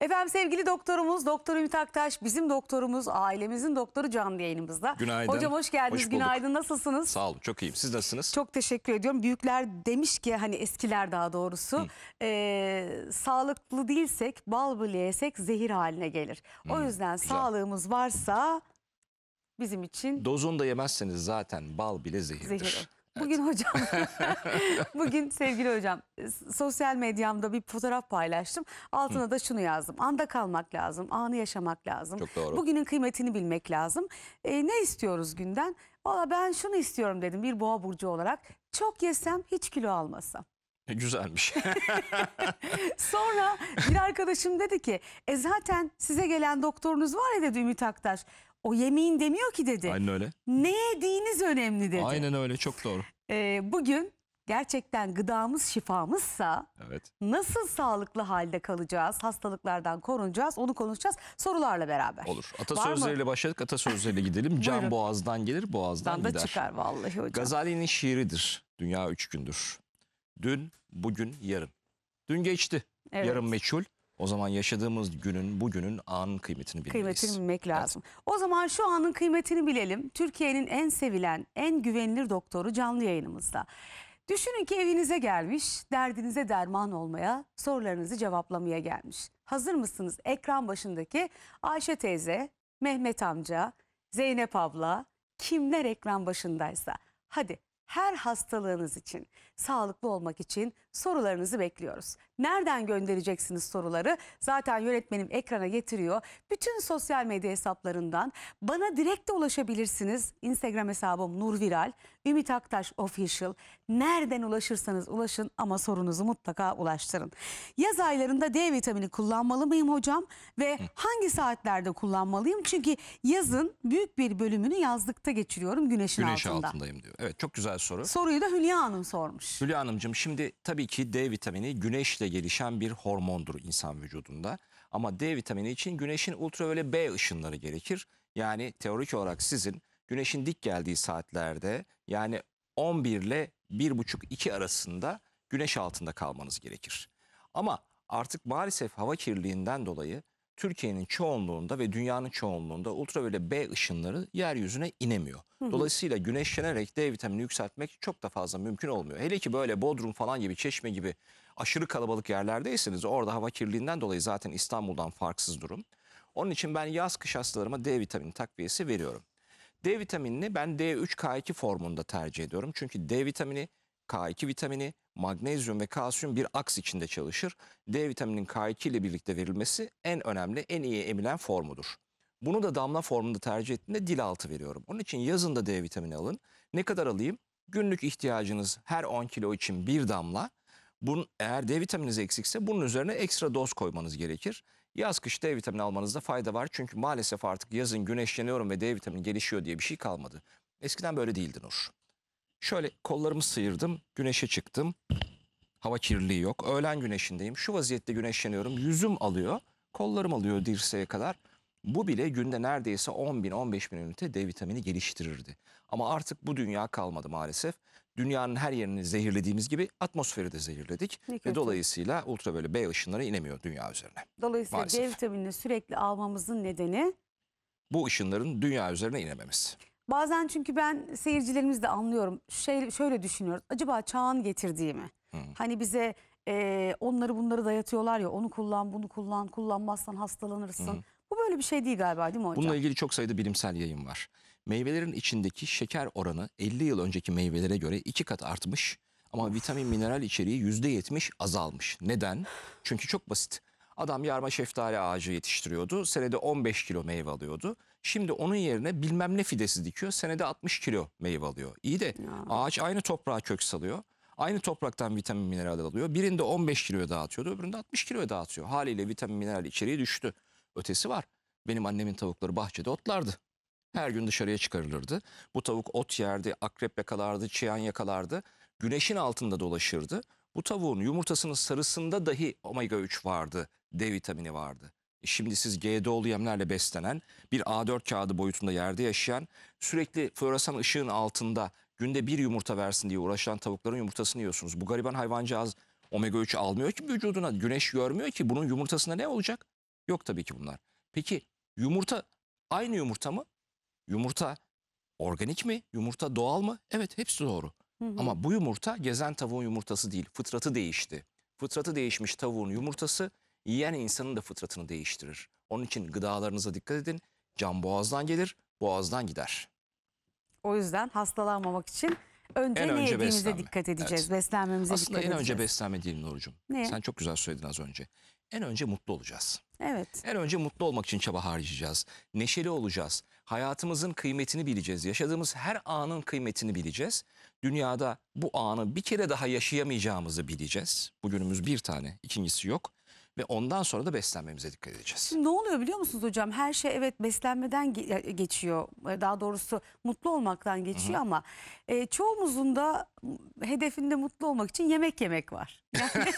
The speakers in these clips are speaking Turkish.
Efendim sevgili doktorumuz Doktor Ümit Aktaş bizim doktorumuz ailemizin doktoru canlı yayınımızda. Günaydın. Hocam hoş geldiniz. Hoş Günaydın nasılsınız? Sağ olun çok iyiyim siz nasılsınız? Çok teşekkür ediyorum. Büyükler demiş ki hani eskiler daha doğrusu e, sağlıklı değilsek bal bile yesek zehir haline gelir. O Hı, yüzden güzel. sağlığımız varsa bizim için Dozunda yemezseniz zaten bal bile zehirdir. zehir. Bugün hocam, bugün sevgili hocam sosyal medyamda bir fotoğraf paylaştım. Altına da şunu yazdım. Anda kalmak lazım, anı yaşamak lazım. Çok doğru. Bugünün kıymetini bilmek lazım. E, ne istiyoruz günden? Valla ben şunu istiyorum dedim bir boğa burcu olarak. Çok yesem hiç kilo almasam. E, Güzelmiş. Sonra bir arkadaşım dedi ki e zaten size gelen doktorunuz var ya dedi Ümit Aktaş. O yemeğin demiyor ki dedi. Aynen öyle. Ne yediğiniz önemli dedi. Aynen öyle çok doğru. Ee, bugün gerçekten gıdamız şifamızsa Evet. nasıl sağlıklı halde kalacağız, hastalıklardan korunacağız onu konuşacağız sorularla beraber. Olur. Atasözleriyle başladık. Atasözleriyle gidelim. Can Buyurun. boğazdan gelir, boğazdan Buradan da gider. çıkar vallahi hocam. Gazali'nin şiiridir. Dünya üç gündür. Dün, bugün, yarın. Dün geçti. Evet. Yarın meçhul. O zaman yaşadığımız günün, bugünün anın kıymetini bilmeliyiz. Kıymetini bilmek lazım. O zaman şu anın kıymetini bilelim. Türkiye'nin en sevilen, en güvenilir doktoru canlı yayınımızda. Düşünün ki evinize gelmiş, derdinize derman olmaya, sorularınızı cevaplamaya gelmiş. Hazır mısınız? Ekran başındaki Ayşe teyze, Mehmet amca, Zeynep abla, kimler ekran başındaysa. Hadi her hastalığınız için, sağlıklı olmak için sorularınızı bekliyoruz. Nereden göndereceksiniz soruları? Zaten yönetmenim ekrana getiriyor. Bütün sosyal medya hesaplarından bana direkt de ulaşabilirsiniz. Instagram hesabım Nur Viral, Ümit Aktaş Official, Nereden ulaşırsanız ulaşın ama sorunuzu mutlaka ulaştırın. Yaz aylarında D vitamini kullanmalı mıyım hocam? Ve hangi saatlerde kullanmalıyım? Çünkü yazın büyük bir bölümünü yazlıkta geçiriyorum güneşin Güneş altında. altındayım diyor. Evet çok güzel soru. Soruyu da Hülya Hanım sormuş. Hülya Hanımcığım şimdi tabii ki D vitamini güneşle gelişen bir hormondur insan vücudunda. Ama D vitamini için güneşin ultraviyole B ışınları gerekir. Yani teorik olarak sizin güneşin dik geldiği saatlerde yani 11 ile 1,5-2 arasında güneş altında kalmanız gerekir. Ama artık maalesef hava kirliliğinden dolayı Türkiye'nin çoğunluğunda ve dünyanın çoğunluğunda ultraviyole B ışınları yeryüzüne inemiyor. Dolayısıyla güneşlenerek D vitamini yükseltmek çok da fazla mümkün olmuyor. Hele ki böyle Bodrum falan gibi, Çeşme gibi aşırı kalabalık yerlerdeyseniz orada hava kirliliğinden dolayı zaten İstanbul'dan farksız durum. Onun için ben yaz kış hastalarıma D vitamini takviyesi veriyorum. D vitaminini ben D3K2 formunda tercih ediyorum. Çünkü D vitamini, K2 vitamini, magnezyum ve kalsiyum bir aks içinde çalışır. D vitaminin K2 ile birlikte verilmesi en önemli, en iyi emilen formudur. Bunu da damla formunda tercih ettiğinde dil altı veriyorum. Onun için yazın da D vitamini alın. Ne kadar alayım? Günlük ihtiyacınız her 10 kilo için bir damla. Bunun, eğer D vitamininiz eksikse bunun üzerine ekstra doz koymanız gerekir. Yaz kış D e vitamini almanızda fayda var. Çünkü maalesef artık yazın güneşleniyorum ve D vitamini gelişiyor diye bir şey kalmadı. Eskiden böyle değildi Nur. Şöyle kollarımı sıyırdım, güneşe çıktım. Hava kirliliği yok. Öğlen güneşindeyim. Şu vaziyette güneşleniyorum. Yüzüm alıyor, kollarım alıyor dirseğe kadar. Bu bile günde neredeyse 10 bin 15 bin ünite D vitamini geliştirirdi. Ama artık bu dünya kalmadı maalesef dünyanın her yerini zehirlediğimiz gibi atmosferi de zehirledik. Ve dolayısıyla ultra böyle B ışınları inemiyor dünya üzerine. Dolayısıyla Maalesef. D vitaminini sürekli almamızın nedeni bu ışınların dünya üzerine inememiz. Bazen çünkü ben seyircilerimiz de anlıyorum. Şey, şöyle düşünüyoruz. Acaba çağın getirdiği mi? Hı. Hani bize e, onları bunları dayatıyorlar ya. Onu kullan, bunu kullan, kullanmazsan hastalanırsın. Hı. Bu böyle bir şey değil galiba değil mi hocam? Bununla ilgili çok sayıda bilimsel yayın var. Meyvelerin içindeki şeker oranı 50 yıl önceki meyvelere göre 2 kat artmış ama vitamin mineral içeriği %70 azalmış. Neden? Çünkü çok basit. Adam yarma şeftali ağacı yetiştiriyordu. Senede 15 kilo meyve alıyordu. Şimdi onun yerine bilmem ne fidesi dikiyor. Senede 60 kilo meyve alıyor. İyi de ya. ağaç aynı toprağa kök salıyor. Aynı topraktan vitamin mineral alıyor. Birinde 15 kiloya dağıtıyordu, öbüründe 60 kiloya dağıtıyor. Haliyle vitamin mineral içeriği düştü. Ötesi var. Benim annemin tavukları bahçede otlardı. Her gün dışarıya çıkarılırdı. Bu tavuk ot yerdi, akrep yakalardı, çiyan yakalardı. Güneşin altında dolaşırdı. Bu tavuğun yumurtasının sarısında dahi omega 3 vardı, D vitamini vardı. E şimdi siz GDO'lu yemlerle beslenen, bir A4 kağıdı boyutunda yerde yaşayan, sürekli floresan ışığın altında günde bir yumurta versin diye uğraşan tavukların yumurtasını yiyorsunuz. Bu gariban hayvancağız omega 3 almıyor ki vücuduna, güneş görmüyor ki bunun yumurtasında ne olacak? Yok tabii ki bunlar. Peki yumurta aynı yumurta mı? Yumurta organik mi? Yumurta doğal mı? Evet hepsi doğru. Hı hı. Ama bu yumurta gezen tavuğun yumurtası değil. Fıtratı değişti. Fıtratı değişmiş tavuğun yumurtası yiyen insanın da fıtratını değiştirir. Onun için gıdalarınıza dikkat edin. Can boğazdan gelir, boğazdan gider. O yüzden hastalanmamak için önce en ne önce yediğimize beslenme. dikkat edeceğiz. Evet. Beslenmemize Aslında dikkat edeceğiz. en önce beslenme değil Nurcuğum. Ne? Sen çok güzel söyledin az önce. En önce mutlu olacağız. Evet. En önce mutlu olmak için çaba harcayacağız. Neşeli olacağız hayatımızın kıymetini bileceğiz. Yaşadığımız her anın kıymetini bileceğiz. Dünyada bu anı bir kere daha yaşayamayacağımızı bileceğiz. Bugünümüz bir tane, ikincisi yok ve ondan sonra da beslenmemize dikkat edeceğiz. Şimdi ne oluyor biliyor musunuz hocam? Her şey evet beslenmeden geçiyor. Ee, daha doğrusu mutlu olmaktan geçiyor Hı-hı. ama e, çoğumuzun da hedefinde mutlu olmak için yemek yemek var. Yani,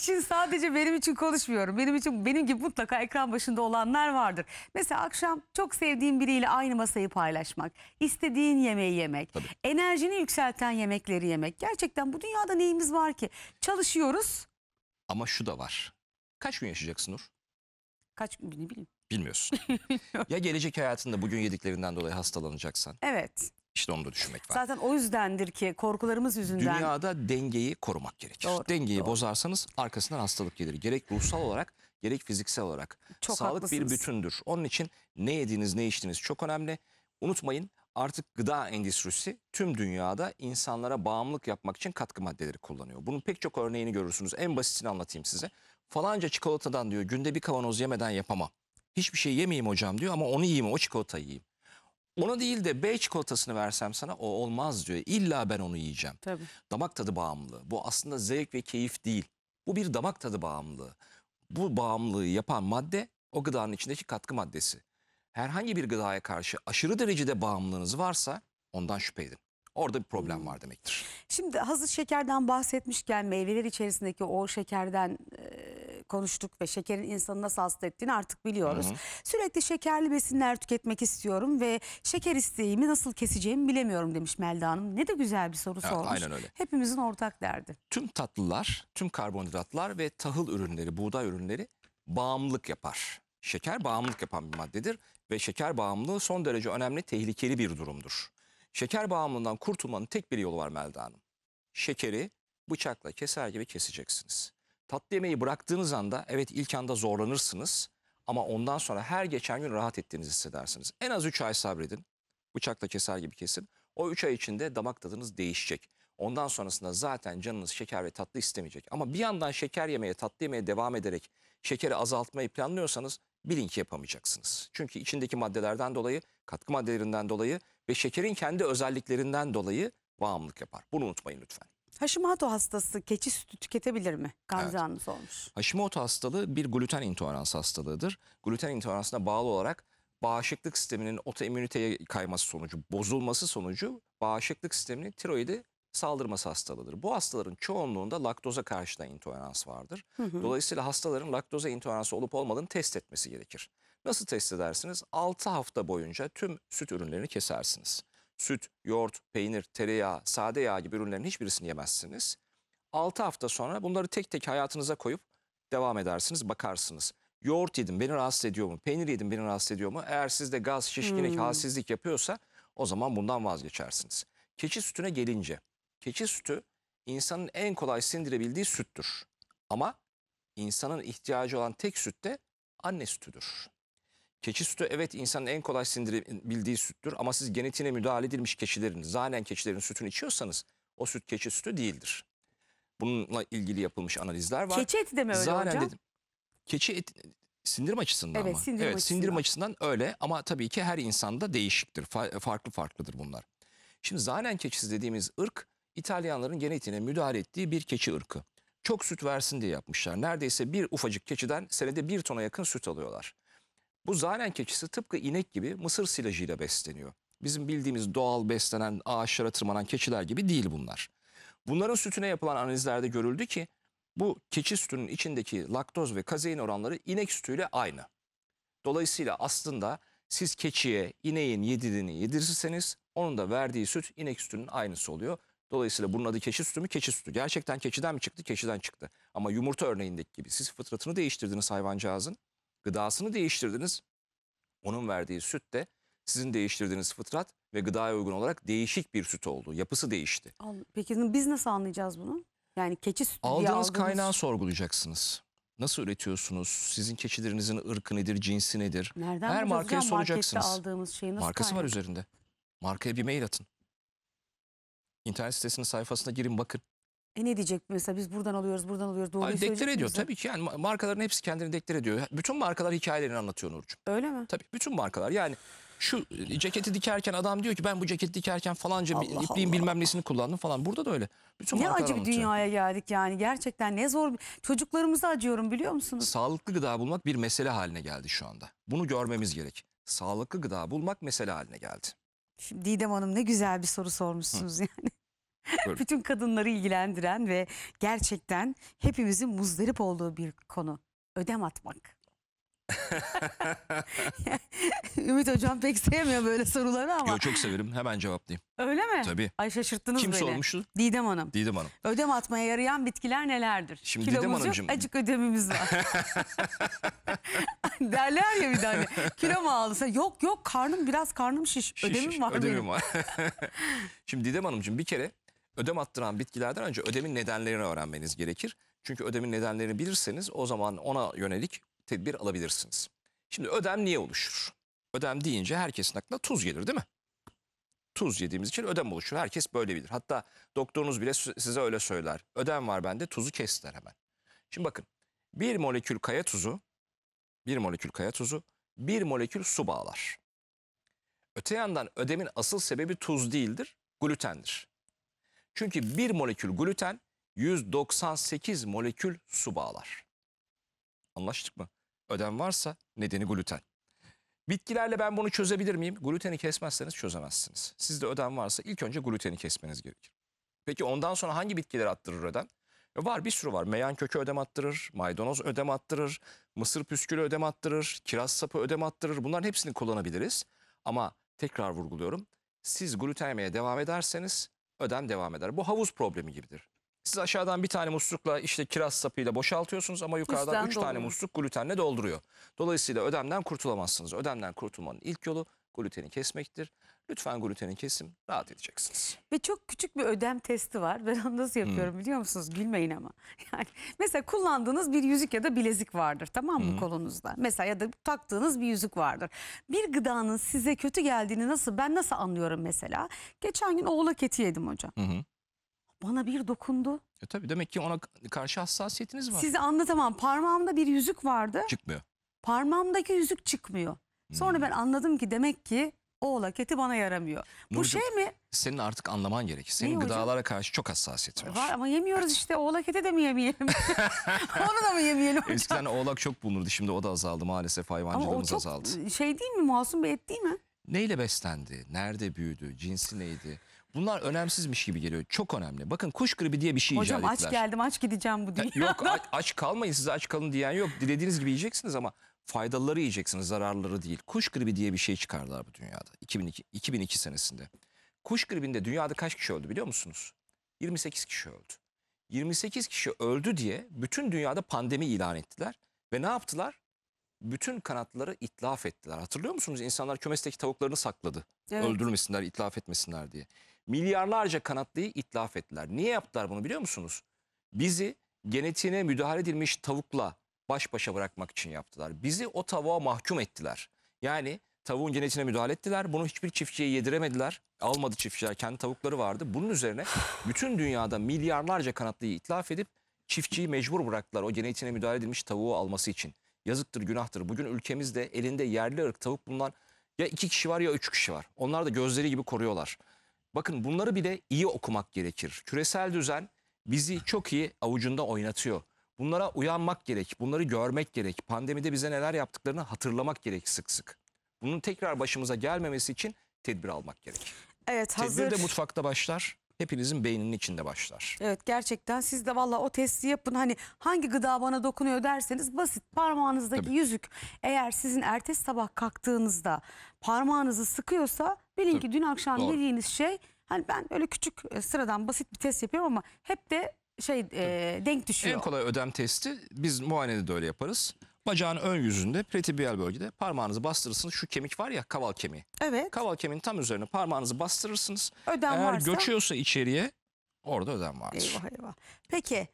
şimdi sadece benim için konuşmuyorum. Benim için benim gibi mutlaka ekran başında olanlar vardır. Mesela akşam çok sevdiğin biriyle aynı masayı paylaşmak, istediğin yemeği yemek, Tabii. enerjini yükselten yemekleri yemek. Gerçekten bu dünyada neyimiz var ki? Çalışıyoruz, ama şu da var. Kaç gün yaşayacaksın Nur? Kaç gün ne bileyim. Bilmiyorsun. ya gelecek hayatında bugün yediklerinden dolayı hastalanacaksan? Evet. İşte onu da düşünmek var. Zaten o yüzdendir ki korkularımız yüzünden. Dünyada dengeyi korumak gerekir. Doğru, dengeyi doğru. bozarsanız arkasından hastalık gelir. Gerek ruhsal olarak gerek fiziksel olarak. Çok Sağlık haklısınız. bir bütündür. Onun için ne yediğiniz ne içtiğiniz çok önemli. Unutmayın artık gıda endüstrisi tüm dünyada insanlara bağımlılık yapmak için katkı maddeleri kullanıyor. Bunun pek çok örneğini görürsünüz. En basitini anlatayım size. Falanca çikolatadan diyor günde bir kavanoz yemeden yapamam. Hiçbir şey yemeyeyim hocam diyor ama onu yiyeyim o çikolatayı yiyeyim. Ona değil de B çikolatasını versem sana o olmaz diyor. İlla ben onu yiyeceğim. Tabii. Damak tadı bağımlılığı. Bu aslında zevk ve keyif değil. Bu bir damak tadı bağımlılığı. Bu bağımlılığı yapan madde o gıdanın içindeki katkı maddesi herhangi bir gıdaya karşı aşırı derecede bağımlılığınız varsa ondan şüphe edin. Orada bir problem hmm. var demektir. Şimdi hazır şekerden bahsetmişken meyveler içerisindeki o şekerden e, konuştuk ve şekerin insanı nasıl hasta ettiğini artık biliyoruz. Hı hı. Sürekli şekerli besinler tüketmek istiyorum ve şeker isteğimi nasıl keseceğimi bilemiyorum demiş Melda Hanım. Ne de güzel bir soru evet, sormuş. Aynen öyle. Hepimizin ortak derdi. Tüm tatlılar, tüm karbonhidratlar ve tahıl ürünleri, buğday ürünleri bağımlılık yapar şeker bağımlılık yapan bir maddedir ve şeker bağımlılığı son derece önemli, tehlikeli bir durumdur. Şeker bağımlılığından kurtulmanın tek bir yolu var Melda Hanım. Şekeri bıçakla keser gibi keseceksiniz. Tatlı yemeği bıraktığınız anda evet ilk anda zorlanırsınız ama ondan sonra her geçen gün rahat ettiğinizi hissedersiniz. En az 3 ay sabredin. Bıçakla keser gibi kesin. O 3 ay içinde damak tadınız değişecek. Ondan sonrasında zaten canınız şeker ve tatlı istemeyecek. Ama bir yandan şeker yemeye, tatlı yemeye devam ederek şekeri azaltmayı planlıyorsanız bilin ki yapamayacaksınız. Çünkü içindeki maddelerden dolayı, katkı maddelerinden dolayı ve şekerin kendi özelliklerinden dolayı bağımlılık yapar. Bunu unutmayın lütfen. Hashimoto hastası keçi sütü tüketebilir mi? Gamze evet. olmuş. Hashimoto hastalığı bir gluten intoleransı hastalığıdır. Gluten intoleransına bağlı olarak bağışıklık sisteminin otoimmüniteye kayması sonucu, bozulması sonucu bağışıklık sisteminin tiroidi saldırması hastalığıdır. Bu hastaların çoğunluğunda laktoza karşı da intolerans vardır. Hı hı. Dolayısıyla hastaların laktoza intoleransı olup olmadığını test etmesi gerekir. Nasıl test edersiniz? 6 hafta boyunca tüm süt ürünlerini kesersiniz. Süt, yoğurt, peynir, tereyağı, sade yağ gibi ürünlerin hiçbirisini yemezsiniz. 6 hafta sonra bunları tek tek hayatınıza koyup devam edersiniz, bakarsınız. Yoğurt yedim beni rahatsız ediyor mu? Peynir yedim beni rahatsız ediyor mu? Eğer sizde gaz, şişkinlik, hmm. halsizlik yapıyorsa o zaman bundan vazgeçersiniz. Keçi sütüne gelince Keçi sütü insanın en kolay sindirebildiği süttür. Ama insanın ihtiyacı olan tek süt de anne sütüdür. Keçi sütü evet insanın en kolay sindirebildiği süttür ama siz genetiğine müdahale edilmiş keçilerin, zanen keçilerin sütünü içiyorsanız o süt keçi sütü değildir. Bununla ilgili yapılmış analizler var. Keçi eti de mi öyle zanen hocam? Dedim. Keçi eti, sindirim açısından evet, mı? Sindirim evet, açısından. sindirim açısından öyle ama tabii ki her insanda değişiktir. Fa farklı farklıdır bunlar. Şimdi zanen keçisi dediğimiz ırk İtalyanların genetiğine müdahale ettiği bir keçi ırkı. Çok süt versin diye yapmışlar. Neredeyse bir ufacık keçiden senede bir tona yakın süt alıyorlar. Bu zaren keçisi tıpkı inek gibi mısır silajıyla besleniyor. Bizim bildiğimiz doğal beslenen ağaçlara tırmanan keçiler gibi değil bunlar. Bunların sütüne yapılan analizlerde görüldü ki bu keçi sütünün içindeki laktoz ve kazein oranları inek sütüyle aynı. Dolayısıyla aslında siz keçiye ineğin yediğini yedirirseniz onun da verdiği süt inek sütünün aynısı oluyor. Dolayısıyla bunun adı keçi sütü mü? Keçi sütü. Gerçekten keçiden mi çıktı? Keçiden çıktı. Ama yumurta örneğindeki gibi siz fıtratını değiştirdiniz hayvancağızın. Gıdasını değiştirdiniz. Onun verdiği süt de sizin değiştirdiğiniz fıtrat ve gıdaya uygun olarak değişik bir süt oldu. Yapısı değişti. Peki biz nasıl anlayacağız bunu? Yani keçi sütü aldığınız diye aldığınız... kaynağı sorgulayacaksınız. Nasıl üretiyorsunuz? Sizin keçilerinizin ırkı nedir, cinsi nedir? Nereden Her markaya soracaksınız. aldığımız şeyi nasıl Markası kaynak? var üzerinde. Markaya bir mail atın. İnternet sitesinin sayfasına girin bakın. E ne diyecek mesela biz buradan alıyoruz buradan alıyoruz. Doğruyu Hayır, deklar ediyor tabii ki yani markaların hepsi kendini deklar ediyor. Bütün markalar hikayelerini anlatıyor Nurcuğum. Öyle mi? Tabii bütün markalar yani şu e, ceketi dikerken adam diyor ki ben bu ceketi dikerken falanca Allah bir ipliğin Allah. bilmem nesini kullandım falan. Burada da öyle. Bütün ne markalar acı bir dünyaya geldik yani gerçekten ne zor. bir- Çocuklarımıza acıyorum biliyor musunuz? Sağlıklı gıda bulmak bir mesele haline geldi şu anda. Bunu görmemiz gerek. Sağlıklı gıda bulmak mesele haline geldi. Şimdi Didem Hanım ne güzel bir soru sormuşsunuz yani. Bütün kadınları ilgilendiren ve gerçekten hepimizin muzdarip olduğu bir konu. Ödem atmak. Ümit hocam pek sevmiyor böyle soruları ama. Yo, çok severim hemen cevaplayayım. Öyle mi? Tabii. Ay şaşırttınız Kim beni. Kim sormuştu? Didem Hanım. Didem Hanım. Ödem atmaya yarayan bitkiler nelerdir? Şimdi Kilomuz Didem Hanımcığım. acık ödemimiz var. Derler ya bir tane. Hani, kilo mu aldın? Yok yok karnım biraz karnım şiş. şiş ödemim var ödemim benim. var. Şimdi Didem Hanımcığım bir kere ödem attıran bitkilerden önce ödemin nedenlerini öğrenmeniz gerekir. Çünkü ödemin nedenlerini bilirseniz o zaman ona yönelik tedbir alabilirsiniz. Şimdi ödem niye oluşur? Ödem deyince herkesin aklına tuz gelir değil mi? Tuz yediğimiz için ödem oluşur. Herkes böyle bilir. Hatta doktorunuz bile size öyle söyler. Ödem var bende tuzu kesler hemen. Şimdi bakın bir molekül kaya tuzu, bir molekül kaya tuzu, bir molekül su bağlar. Öte yandan ödemin asıl sebebi tuz değildir, glutendir. Çünkü bir molekül gluten 198 molekül su bağlar. Anlaştık mı? Ödem varsa nedeni gluten. Bitkilerle ben bunu çözebilir miyim? Gluteni kesmezseniz çözemezsiniz. Sizde ödem varsa ilk önce gluteni kesmeniz gerekir. Peki ondan sonra hangi bitkiler attırır ödem? E, var bir sürü var. Meyan kökü ödem attırır, maydanoz ödem attırır, mısır püskülü ödem attırır, kiraz sapı ödem attırır. Bunların hepsini kullanabiliriz. Ama tekrar vurguluyorum. Siz gluten yemeye devam ederseniz ödem devam eder. Bu havuz problemi gibidir. Siz aşağıdan bir tane muslukla işte kiraz sapıyla boşaltıyorsunuz ama yukarıdan Üstten üç tane dolduruyor. musluk glutenle dolduruyor. Dolayısıyla ödemden kurtulamazsınız. Ödemden kurtulmanın ilk yolu gluteni kesmektir. Lütfen gluteni kesin rahat edeceksiniz. Ve çok küçük bir ödem testi var. Ben onu nasıl yapıyorum hmm. biliyor musunuz? Gülmeyin ama. Yani mesela kullandığınız bir yüzük ya da bilezik vardır tamam mı hmm. kolunuzda? Mesela ya da taktığınız bir yüzük vardır. Bir gıdanın size kötü geldiğini nasıl ben nasıl anlıyorum mesela? Geçen gün oğlak eti yedim hocam bana bir dokundu. E tabii demek ki ona karşı hassasiyetiniz var. Sizi anlatamam. Parmağımda bir yüzük vardı. Çıkmıyor. Parmağımdaki yüzük çıkmıyor. Sonra hmm. ben anladım ki demek ki o olaketi bana yaramıyor. Bu şey mi? Senin artık anlaman gerek. Senin Niye hocam? gıdalara karşı çok hassasiyetin var. Var ama yemiyoruz işte oğlak eti de mi yemeyelim? Onu da mı yemeyelim hocam? Eskiden oğlak çok bulunurdu. Şimdi o da azaldı maalesef Ama o çok azaldı. şey değil mi masum bir et değil mi? Neyle beslendi? Nerede büyüdü? Cinsi neydi? Bunlar önemsizmiş gibi geliyor. Çok önemli. Bakın kuş gribi diye bir şey Hocam icat aç geldim aç gideceğim bu dünyada. Yok aç, aç kalmayın size aç kalın diyen yok. Dilediğiniz gibi yiyeceksiniz ama faydaları yiyeceksiniz zararları değil. Kuş gribi diye bir şey çıkardılar bu dünyada 2002, 2002 senesinde. Kuş gribinde dünyada kaç kişi öldü biliyor musunuz? 28 kişi öldü. 28 kişi öldü diye bütün dünyada pandemi ilan ettiler. Ve ne yaptılar? Bütün kanatları itlaf ettiler. Hatırlıyor musunuz? İnsanlar kümesteki tavuklarını sakladı. Evet. Öldürmesinler, itlaf etmesinler diye milyarlarca kanatlıyı itlaf ettiler. Niye yaptılar bunu biliyor musunuz? Bizi genetiğine müdahale edilmiş tavukla baş başa bırakmak için yaptılar. Bizi o tavuğa mahkum ettiler. Yani tavuğun genetiğine müdahale ettiler. Bunu hiçbir çiftçiye yediremediler. Almadı çiftçiler kendi tavukları vardı. Bunun üzerine bütün dünyada milyarlarca kanatlıyı itlaf edip çiftçiyi mecbur bıraktılar o genetiğine müdahale edilmiş tavuğu alması için. Yazıktır, günahtır. Bugün ülkemizde elinde yerli ırk tavuk bulunan ya iki kişi var ya üç kişi var. Onlar da gözleri gibi koruyorlar. Bakın bunları bir de iyi okumak gerekir. Küresel düzen bizi çok iyi avucunda oynatıyor. Bunlara uyanmak gerek, bunları görmek gerek. Pandemide bize neler yaptıklarını hatırlamak gerek sık sık. Bunun tekrar başımıza gelmemesi için tedbir almak gerek. Evet, hazır. Tedbir de mutfakta başlar hepinizin beyninin içinde başlar. Evet gerçekten siz de valla o testi yapın. Hani hangi gıda bana dokunuyor derseniz basit parmağınızdaki Tabii. yüzük eğer sizin ertesi sabah kalktığınızda parmağınızı sıkıyorsa bilin Tabii. ki dün akşam Doğru. yediğiniz şey hani ben öyle küçük e, sıradan basit bir test yapıyorum ama hep de şey e, denk düşüyor. En kolay ödem testi biz muayenede de öyle yaparız. Bacağın ön yüzünde pretibiyal bölgede parmağınızı bastırırsınız. Şu kemik var ya kaval kemiği. Evet. Kaval kemiğinin tam üzerine parmağınızı bastırırsınız. Ödem Eğer varsa. göçüyorsa içeriye orada ödem var. Eyvah eyvah. Peki.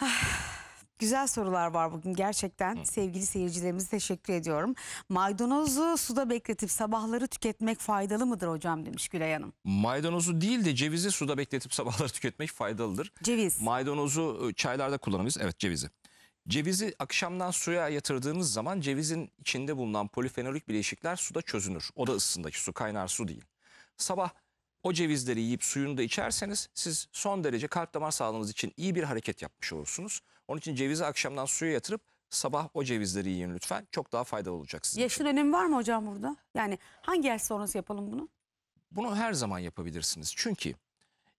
Ah, güzel sorular var bugün gerçekten. Hı. Sevgili seyircilerimize teşekkür ediyorum. Maydanozu suda bekletip sabahları tüketmek faydalı mıdır hocam demiş Gülay Hanım. Maydanozu değil de cevizi suda bekletip sabahları tüketmek faydalıdır. Ceviz. Maydanozu ıı, çaylarda kullanabiliriz. Evet cevizi. Cevizi akşamdan suya yatırdığınız zaman cevizin içinde bulunan polifenolik bileşikler suda çözünür. O da ısısındaki su kaynar su değil. Sabah o cevizleri yiyip suyunu da içerseniz siz son derece kalp damar sağlığınız için iyi bir hareket yapmış olursunuz. Onun için cevizi akşamdan suya yatırıp sabah o cevizleri yiyin lütfen. Çok daha faydalı olacak sizin Yaşın için. önemi var mı hocam burada? Yani hangi yaş sonrası yapalım bunu? Bunu her zaman yapabilirsiniz. Çünkü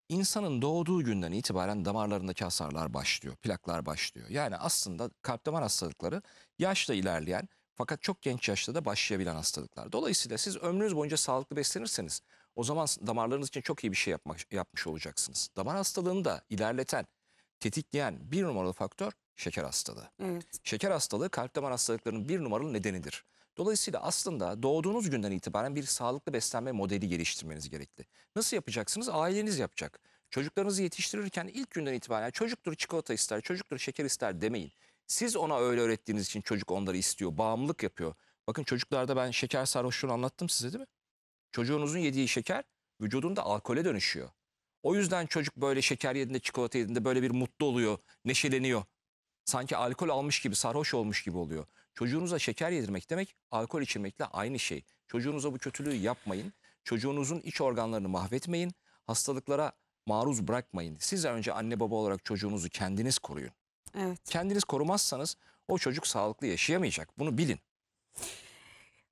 İnsanın doğduğu günden itibaren damarlarındaki hasarlar başlıyor, plaklar başlıyor. Yani aslında kalp damar hastalıkları yaşla ilerleyen fakat çok genç yaşta da başlayabilen hastalıklar. Dolayısıyla siz ömrünüz boyunca sağlıklı beslenirseniz o zaman damarlarınız için çok iyi bir şey yapmak, yapmış olacaksınız. Damar hastalığını da ilerleten, tetikleyen bir numaralı faktör şeker hastalığı. Evet. Şeker hastalığı kalp damar hastalıklarının bir numaralı nedenidir. Dolayısıyla aslında doğduğunuz günden itibaren bir sağlıklı beslenme modeli geliştirmeniz gerekli. Nasıl yapacaksınız? Aileniz yapacak. Çocuklarınızı yetiştirirken ilk günden itibaren çocuktur çikolata ister, çocuktur şeker ister demeyin. Siz ona öyle öğrettiğiniz için çocuk onları istiyor, bağımlılık yapıyor. Bakın çocuklarda ben şeker sarhoşluğunu anlattım size değil mi? Çocuğunuzun yediği şeker vücudunda alkole dönüşüyor. O yüzden çocuk böyle şeker yediğinde, çikolata yediğinde böyle bir mutlu oluyor, neşeleniyor. Sanki alkol almış gibi, sarhoş olmuş gibi oluyor. Çocuğunuza şeker yedirmek demek alkol içirmekle aynı şey. Çocuğunuza bu kötülüğü yapmayın. Çocuğunuzun iç organlarını mahvetmeyin. Hastalıklara maruz bırakmayın. Siz önce anne baba olarak çocuğunuzu kendiniz koruyun. Evet. Kendiniz korumazsanız o çocuk sağlıklı yaşayamayacak. Bunu bilin.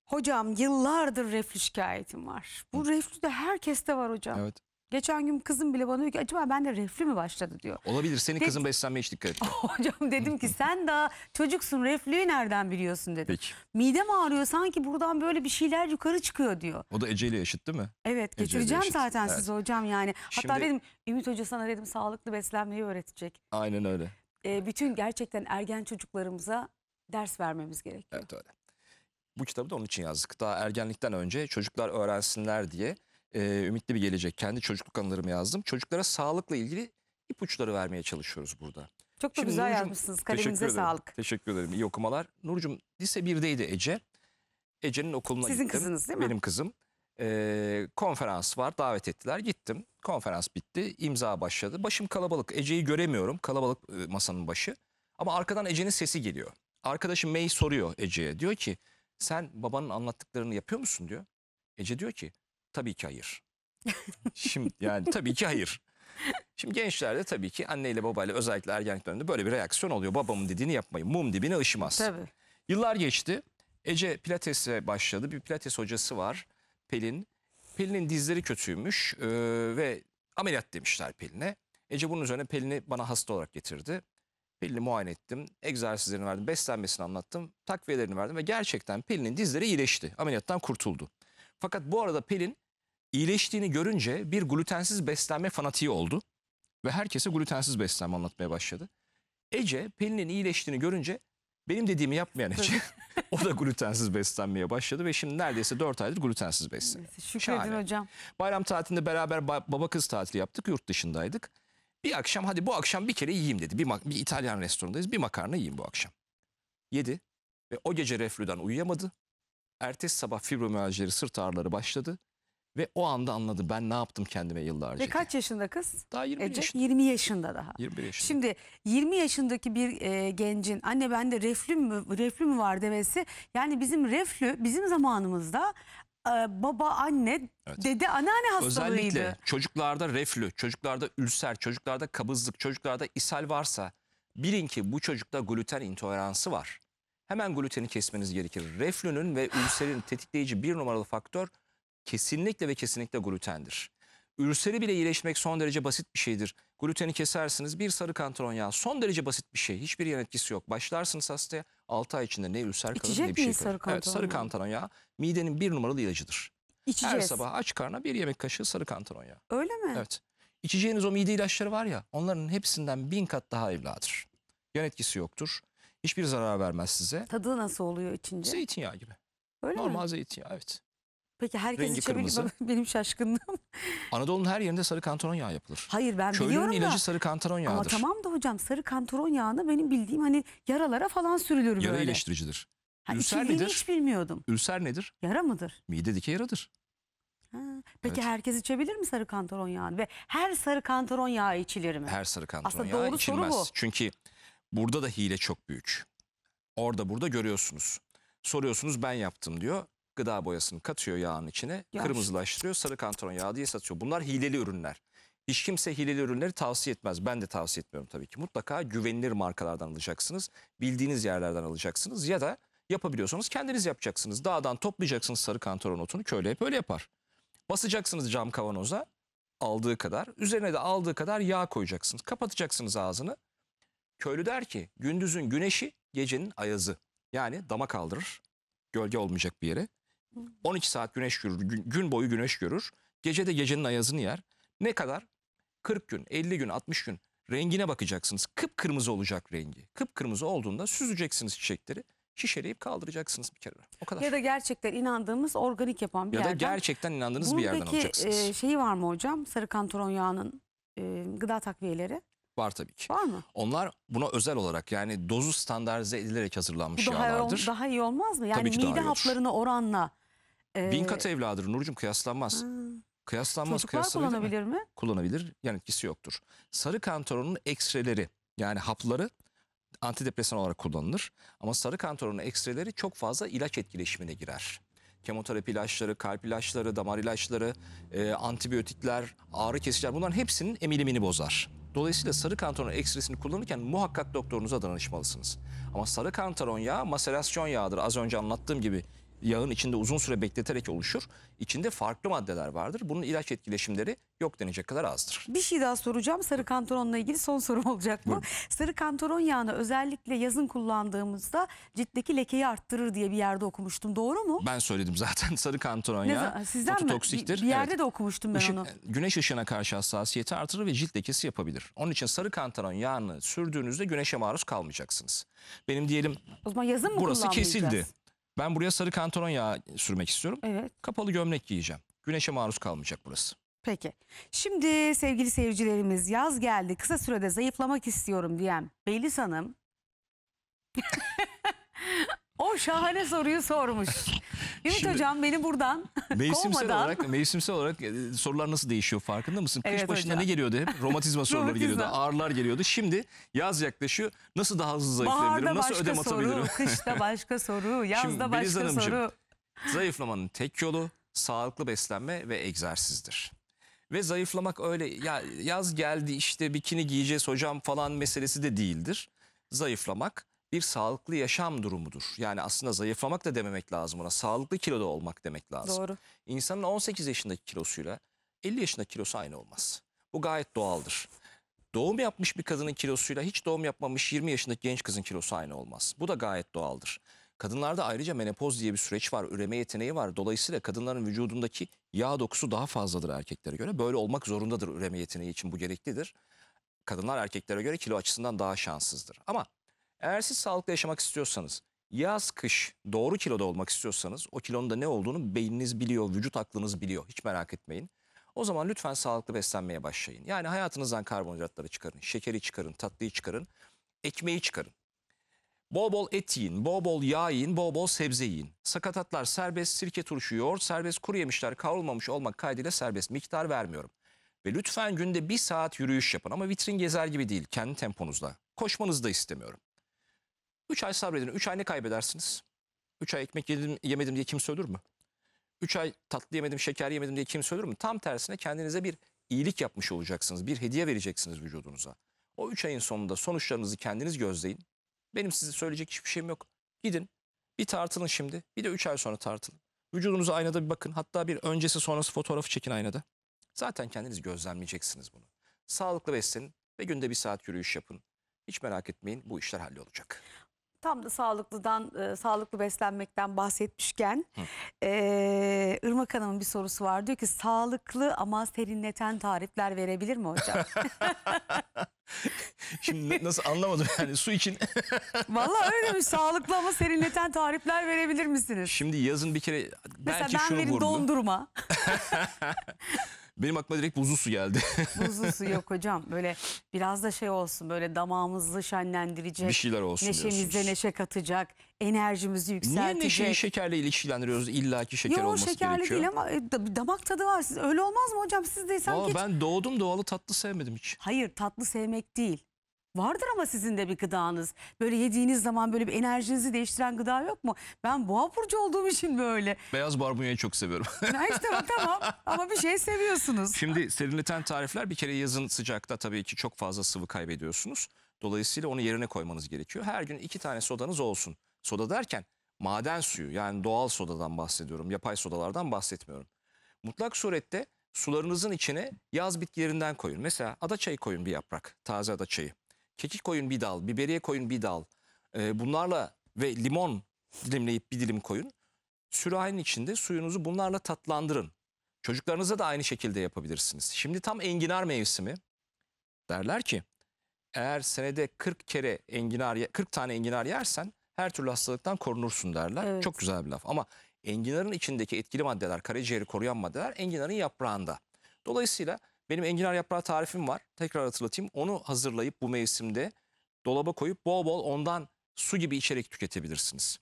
Hocam yıllardır reflü şikayetim var. Bu reflü de herkeste var hocam. Evet. Geçen gün kızım bile bana diyor ki acaba bende reflü mü başladı diyor. Olabilir senin kızın beslenmeye hiç dikkat et. Hocam dedim ki sen daha çocuksun reflüyü nereden biliyorsun dedim. Peki. Midem ağrıyor sanki buradan böyle bir şeyler yukarı çıkıyor diyor. O da Ece ile eşit değil mi? Evet getireceğim eşit. zaten Evet. hocam yani. Hatta Şimdi- dedim Ümit Hoca sana dedim sağlıklı beslenmeyi öğretecek. Aynen öyle. Ee, bütün gerçekten ergen çocuklarımıza ders vermemiz gerekiyor. Evet öyle. Bu kitabı da onun için yazdık. Daha ergenlikten önce çocuklar öğrensinler diye e, Ümitli Bir Gelecek kendi çocukluk anılarımı yazdım. Çocuklara sağlıkla ilgili ipuçları vermeye çalışıyoruz burada. Çok da Şimdi güzel Nurcum, yazmışsınız. Kaleminize sağlık. Teşekkür ederim. İyi okumalar. Nurcum lise 1'deydi Ece. Ece'nin okuluna Sizin gittim. kızınız değil mi? Benim kızım. Ee, konferans var davet ettiler gittim. Konferans bitti imza başladı. Başım kalabalık Ece'yi göremiyorum kalabalık e, masanın başı. Ama arkadan Ece'nin sesi geliyor. Arkadaşım May soruyor Ece'ye diyor ki sen babanın anlattıklarını yapıyor musun diyor. Ece diyor ki Tabii ki hayır. Şimdi yani tabii ki hayır. Şimdi gençlerde tabii ki anneyle babayla özellikle ergenlik döneminde böyle bir reaksiyon oluyor. Babamın dediğini yapmayın. Mum dibine ışımaz. Tabii. Yıllar geçti. Ece pilatese başladı. Bir pilates hocası var. Pelin. Pelin'in dizleri kötüymüş ee, ve ameliyat demişler Pelin'e. Ece bunun üzerine Pelin'i bana hasta olarak getirdi. Pelin'i muayene ettim. Egzersizlerini verdim. Beslenmesini anlattım. Takviyelerini verdim ve gerçekten Pelin'in dizleri iyileşti. Ameliyattan kurtuldu. Fakat bu arada Pelin iyileştiğini görünce bir glutensiz beslenme fanatiği oldu ve herkese glutensiz beslenme anlatmaya başladı. Ece Pelin'in iyileştiğini görünce benim dediğimi yapmayan Ece o da glutensiz beslenmeye başladı ve şimdi neredeyse 4 aydır glutensiz besleniyor. Şükredin hocam. Bayram tatilinde beraber baba kız tatili yaptık yurt dışındaydık. Bir akşam hadi bu akşam bir kere yiyeyim dedi. Bir, bir İtalyan restorandayız bir makarna yiyeyim bu akşam. Yedi ve o gece reflüden uyuyamadı. Ertesi sabah fibromiyajları sırt ağrıları başladı. Ve o anda anladı ben ne yaptım kendime yıllarca. Ve kaç yaşında kız? Daha 20 Ece, yaşında. 20 yaşında daha. 21 yaşında. Şimdi 20 yaşındaki bir e, gencin anne bende reflü mü, reflü mü var demesi yani bizim reflü bizim zamanımızda e, baba anne evet. dede anneanne hastalığıydı. Özellikle çocuklarda reflü, çocuklarda ülser, çocuklarda kabızlık, çocuklarda ishal varsa bilin ki bu çocukta gluten intoleransı var. Hemen gluteni kesmeniz gerekir. Reflünün ve ülserin tetikleyici bir numaralı faktör kesinlikle ve kesinlikle glutendir. Ürseri bile iyileşmek son derece basit bir şeydir. Gluteni kesersiniz bir sarı kantaron yağı son derece basit bir şey. Hiçbir yan etkisi yok. Başlarsınız hastaya 6 ay içinde ne ülser kalır İçecek ne bir şey kalır. Sarı kantaron evet, sarı kantaron yağı midenin bir numaralı ilacıdır. İçeceğiz. Her sabah aç karnına bir yemek kaşığı sarı kantaron yağı. Öyle mi? Evet. İçeceğiniz o mide ilaçları var ya onların hepsinden bin kat daha evladır. Yan etkisi yoktur. Hiçbir zarar vermez size. Tadı nasıl oluyor içince? Zeytinyağı gibi. Öyle Normal mi? zeytinyağı evet. Peki herkes Rengi içebilir kırmızı. mi? Benim şaşkınlığım. Anadolu'nun her yerinde sarı kantaron yağı yapılır. Hayır ben Köylünün biliyorum da. ilacı sarı kantaron Ama tamam da hocam sarı kantaron yağını benim bildiğim hani yaralara falan sürülür Yara böyle. iyileştiricidir. Ha, Ülser nedir? hiç bilmiyordum. Ülser nedir? Yara mıdır? Midedeki yaradır. Ha, Peki Evet. herkes içebilir mi sarı kantaron yağını? Ve her sarı kantaron yağı içilir mi? Her sarı kantaron Aslında yağı doğru soru bu. Çünkü burada da hile çok büyük. Orada burada görüyorsunuz. Soruyorsunuz ben yaptım diyor gıda boyasını katıyor yağın içine. Yağ. Kırmızılaştırıyor. Sarı kantaron yağı diye satıyor. Bunlar hileli ürünler. Hiç kimse hileli ürünleri tavsiye etmez. Ben de tavsiye etmiyorum tabii ki. Mutlaka güvenilir markalardan alacaksınız. Bildiğiniz yerlerden alacaksınız. Ya da yapabiliyorsanız kendiniz yapacaksınız. Dağdan toplayacaksınız sarı kantaron otunu. Köyle hep öyle yapar. Basacaksınız cam kavanoza aldığı kadar. Üzerine de aldığı kadar yağ koyacaksınız. Kapatacaksınız ağzını. Köylü der ki gündüzün güneşi gecenin ayazı. Yani dama kaldırır. Gölge olmayacak bir yere. 12 saat güneş görür. Gün, gün boyu güneş görür. Gece de gecenin ayazını yer. Ne kadar? 40 gün, 50 gün, 60 gün rengine bakacaksınız. Kıpkırmızı olacak rengi. Kıpkırmızı olduğunda süzeceksiniz çiçekleri. Şişeleyip kaldıracaksınız bir kere. O kadar. Ya da gerçekten inandığımız organik yapan bir yerden. Ya da gerçekten inandığınız Bunun bir yerden alacaksınız. Bunun e, şeyi var mı hocam? Sarı kantaron yağının e, gıda takviyeleri. Var tabii ki. Var mı? Onlar buna özel olarak yani dozu standartize edilerek hazırlanmış daha, yağlardır. Daha iyi olmaz mı? Yani mide haplarına oranla ee, Bin kat evladır Nurcuğum kıyaslanmaz. Hmm. Kıyaslanmaz Çocuklar kıyaslanabilir kullanabilir mi? mi? Kullanabilir. yani etkisi yoktur. Sarı kantaronun ekstreleri yani hapları antidepresan olarak kullanılır. Ama sarı kantaronun ekstreleri çok fazla ilaç etkileşimine girer. Kemoterapi ilaçları, kalp ilaçları, damar ilaçları, e, antibiyotikler, ağrı kesiciler bunların hepsinin emilimini bozar. Dolayısıyla sarı kantaron ekstresini kullanırken muhakkak doktorunuza danışmalısınız. Ama sarı kantaron yağı maserasyon yağıdır. Az önce anlattığım gibi yağın içinde uzun süre bekleterek oluşur. İçinde farklı maddeler vardır. Bunun ilaç etkileşimleri yok denecek kadar azdır. Bir şey daha soracağım. Sarı kantaronla ilgili son sorum olacak mı? Buyurun. Sarı kantaron yağını özellikle yazın kullandığımızda ciltteki lekeyi arttırır diye bir yerde okumuştum. Doğru mu? Ben söyledim zaten sarı kantaron yağı Sizden fototoksiktir. Mi? Bir yerde evet. de okumuştum ben Işık, onu. E, güneş ışığına karşı hassasiyeti artırır ve cilt lekesi yapabilir. Onun için sarı kantaron yağını sürdüğünüzde güneşe maruz kalmayacaksınız. Benim diyelim o zaman yazın mı burası kesildi. Ben buraya sarı kantaron yağı sürmek istiyorum. Evet. Kapalı gömlek giyeceğim. Güneşe maruz kalmayacak burası. Peki. Şimdi sevgili seyircilerimiz yaz geldi. Kısa sürede zayıflamak istiyorum diyen Beliz Hanım o şahane soruyu sormuş. Ümit Şimdi, Hocam beni buradan mevsimsel kovmadan. olarak mevsimsel olarak e, sorular nasıl değişiyor farkında mısın? Kış Evet başında hocam. ne geliyordu hep? Romatizma soruları geliyordu. Ağrılar geliyordu. Şimdi yaz yaklaşıyor. Nasıl daha hızlı zayıflayabilirim? Baharda Nasıl başka ödem soru, kışta başka soru, yazda Şimdi başka Hanımcığım, soru. Zayıflamanın tek yolu sağlıklı beslenme ve egzersizdir. Ve zayıflamak öyle ya yaz geldi işte bikini giyeceğiz hocam falan meselesi de değildir. Zayıflamak bir sağlıklı yaşam durumudur. Yani aslında zayıflamak da dememek lazım ona. Sağlıklı kiloda olmak demek lazım. Doğru. İnsanın 18 yaşındaki kilosuyla 50 yaşındaki kilosu aynı olmaz. Bu gayet doğaldır. Doğum yapmış bir kadının kilosuyla hiç doğum yapmamış 20 yaşındaki genç kızın kilosu aynı olmaz. Bu da gayet doğaldır. Kadınlarda ayrıca menopoz diye bir süreç var, üreme yeteneği var. Dolayısıyla kadınların vücudundaki yağ dokusu daha fazladır erkeklere göre. Böyle olmak zorundadır üreme yeteneği için bu gereklidir. Kadınlar erkeklere göre kilo açısından daha şanssızdır. Ama eğer siz sağlıklı yaşamak istiyorsanız, yaz kış doğru kiloda olmak istiyorsanız o kilonun da ne olduğunu beyniniz biliyor, vücut aklınız biliyor. Hiç merak etmeyin. O zaman lütfen sağlıklı beslenmeye başlayın. Yani hayatınızdan karbonhidratları çıkarın, şekeri çıkarın, tatlıyı çıkarın, ekmeği çıkarın. Bol bol et yiyin, bol bol yağ yiyin, bol bol sebze yiyin. Sakatatlar serbest, sirke turşu, yoğurt serbest, kuru yemişler kavrulmamış olmak kaydıyla serbest. Miktar vermiyorum. Ve lütfen günde bir saat yürüyüş yapın ama vitrin gezer gibi değil, kendi temponuzla. Koşmanızı da istemiyorum. 3 ay sabredin. 3 ay ne kaybedersiniz? 3 ay ekmek yedim, yemedim diye kim ölür mü? 3 ay tatlı yemedim, şeker yemedim diye kim ölür mü? Tam tersine kendinize bir iyilik yapmış olacaksınız. Bir hediye vereceksiniz vücudunuza. O 3 ayın sonunda sonuçlarınızı kendiniz gözleyin. Benim size söyleyecek hiçbir şeyim yok. Gidin bir tartılın şimdi bir de 3 ay sonra tartılın. Vücudunuza aynada bir bakın. Hatta bir öncesi sonrası fotoğrafı çekin aynada. Zaten kendiniz gözlemleyeceksiniz bunu. Sağlıklı beslenin ve günde bir saat yürüyüş yapın. Hiç merak etmeyin bu işler hallolacak tam da sağlıklıdan e, sağlıklı beslenmekten bahsetmişken Hı. e, Irmak Hanım'ın bir sorusu var. Diyor ki sağlıklı ama serinleten tarifler verebilir mi hocam? Şimdi nasıl anlamadım yani su için. Vallahi öyle mi? sağlıklı ama serinleten tarifler verebilir misiniz? Şimdi yazın bir kere belki Mesela ben şunu verin vurdu. dondurma. Benim aklıma direkt buzlu su geldi. Buzlu su yok hocam. Böyle biraz da şey olsun böyle damağımızı şenlendirecek. Bir şeyler olsun Neşemize diyorsunuz. neşe katacak. Enerjimizi yükseltecek. Niye neşeyi şekerle ilişkilendiriyoruz? İlla ki şeker Yo, olması şekerli gerekiyor. değil ama e, damak tadı var. Siz, öyle olmaz mı hocam? Siz de sanki Valla ben doğdum doğalı tatlı sevmedim hiç. Hayır tatlı sevmek değil. Vardır ama sizin de bir gıdanız. Böyle yediğiniz zaman böyle bir enerjinizi değiştiren gıda yok mu? Ben boğa burcu olduğum için böyle. Beyaz barbunyayı çok seviyorum. Ha, işte tamam ama bir şey seviyorsunuz. Şimdi serinleten tarifler bir kere yazın sıcakta tabii ki çok fazla sıvı kaybediyorsunuz. Dolayısıyla onu yerine koymanız gerekiyor. Her gün iki tane sodanız olsun. Soda derken maden suyu yani doğal sodadan bahsediyorum. Yapay sodalardan bahsetmiyorum. Mutlak surette sularınızın içine yaz bitkilerinden koyun. Mesela ada çayı koyun bir yaprak. Taze ada çayı kekik koyun bir dal, biberiye koyun bir dal. E, bunlarla ve limon dilimleyip bir dilim koyun. Sürahinin içinde suyunuzu bunlarla tatlandırın. Çocuklarınıza da aynı şekilde yapabilirsiniz. Şimdi tam enginar mevsimi. Derler ki eğer senede 40 kere enginar 40 tane enginar yersen her türlü hastalıktan korunursun derler. Evet. Çok güzel bir laf ama enginarın içindeki etkili maddeler, karaciğeri koruyan maddeler enginarın yaprağında. Dolayısıyla benim enginar yaprağı tarifim var. Tekrar hatırlatayım. Onu hazırlayıp bu mevsimde dolaba koyup bol bol ondan su gibi içerek tüketebilirsiniz.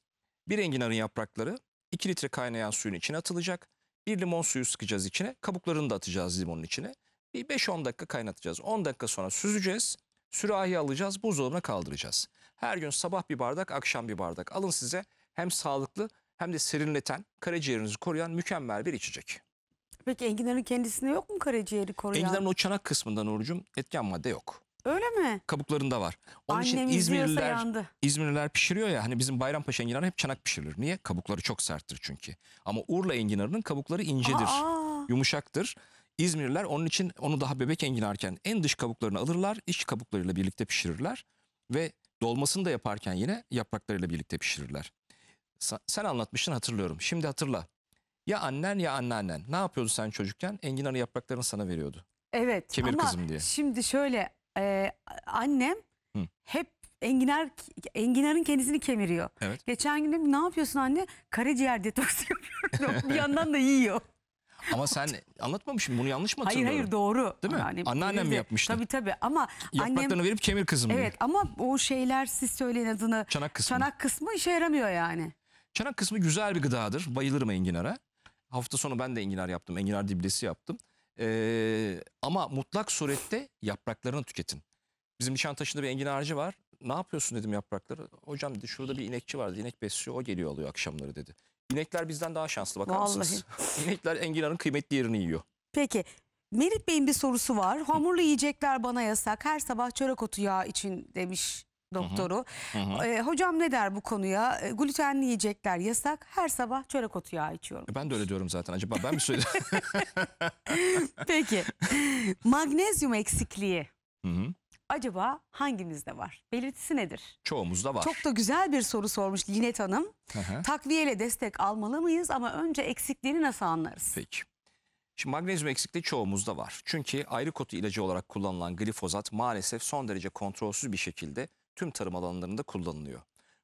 Bir enginarın yaprakları 2 litre kaynayan suyun içine atılacak. Bir limon suyu sıkacağız içine. Kabuklarını da atacağız limonun içine. Bir 5-10 dakika kaynatacağız. 10 dakika sonra süzeceğiz. Sürahi alacağız. Buzdolabına kaldıracağız. Her gün sabah bir bardak, akşam bir bardak. Alın size hem sağlıklı hem de serinleten, karaciğerinizi koruyan mükemmel bir içecek. Peki enginarın kendisinde yok mu karaciğeri koruyan? Enginarın o çanak kısmından orucum etken madde yok. Öyle mi? Kabuklarında var. Onun Annem için İzmirliler, yandı. İzmirliler pişiriyor ya hani bizim Bayrampaşa enginarı hep çanak pişirilir. Niye? Kabukları çok serttir çünkü. Ama Urla enginarının kabukları incedir. Aa. Yumuşaktır. İzmirliler onun için onu daha bebek enginarken en dış kabuklarını alırlar. iç kabuklarıyla birlikte pişirirler. Ve dolmasını da yaparken yine yapraklarıyla birlikte pişirirler. Sen anlatmıştın hatırlıyorum. Şimdi hatırla. Ya annen ya anneannen. Ne yapıyordu sen çocukken? Enginarı yapraklarını sana veriyordu. Evet Kemir ama kızım diye. şimdi şöyle e, annem Hı. hep enginar enginarın kendisini kemiriyor. Evet. Geçen gün ne yapıyorsun anne? Karaciğer detoksu yapıyorum. bir yandan da yiyor. Ama sen anlatmamışım bunu yanlış mı Hayır hatırlıyorum? hayır doğru. Değil mi? Anneannem Anneannem mi yapmıştı? Tabii tabii ama Yapraklarını annem verip kemir kızım diye. evet ama o şeyler siz söyleyin adını Çanak kısmı. çanak kısmı işe yaramıyor yani. Çanak kısmı güzel bir gıdadır. Bayılırım enginara. Hafta sonu ben de enginar yaptım. Enginar diblesi yaptım. Ee, ama mutlak surette yapraklarını tüketin. Bizim Nişantaşı'nda bir enginar ağacı var. Ne yapıyorsun dedim yaprakları. Hocam dedi şurada bir inekçi var, İnek besliyor. O geliyor alıyor akşamları dedi. İnekler bizden daha şanslı bakar Vallahi. mısınız? İnekler enginarın kıymetli yerini yiyor. Peki Merit Bey'in bir sorusu var. Hamurlu yiyecekler bana yasak. Her sabah çörek otu yağı için demiş doktoru. Hı hı. E, hocam ne der bu konuya? E, glutenli yiyecekler yasak. Her sabah çörek otu yağı içiyorum. E, ben de öyle diyorum zaten. Acaba ben mi söyledim? Peki. Magnezyum eksikliği. Hı hı. Acaba hangimizde var? Belirtisi nedir? Çoğumuzda var. Çok da güzel bir soru sormuş Linet Hanım. Hı Takviyeyle destek almalı mıyız ama önce eksikliğini nasıl anlarız? Peki. Şimdi magnezyum eksikliği çoğumuzda var. Çünkü ayrı kotu ilacı olarak kullanılan glifozat maalesef son derece kontrolsüz bir şekilde tüm tarım alanlarında kullanılıyor.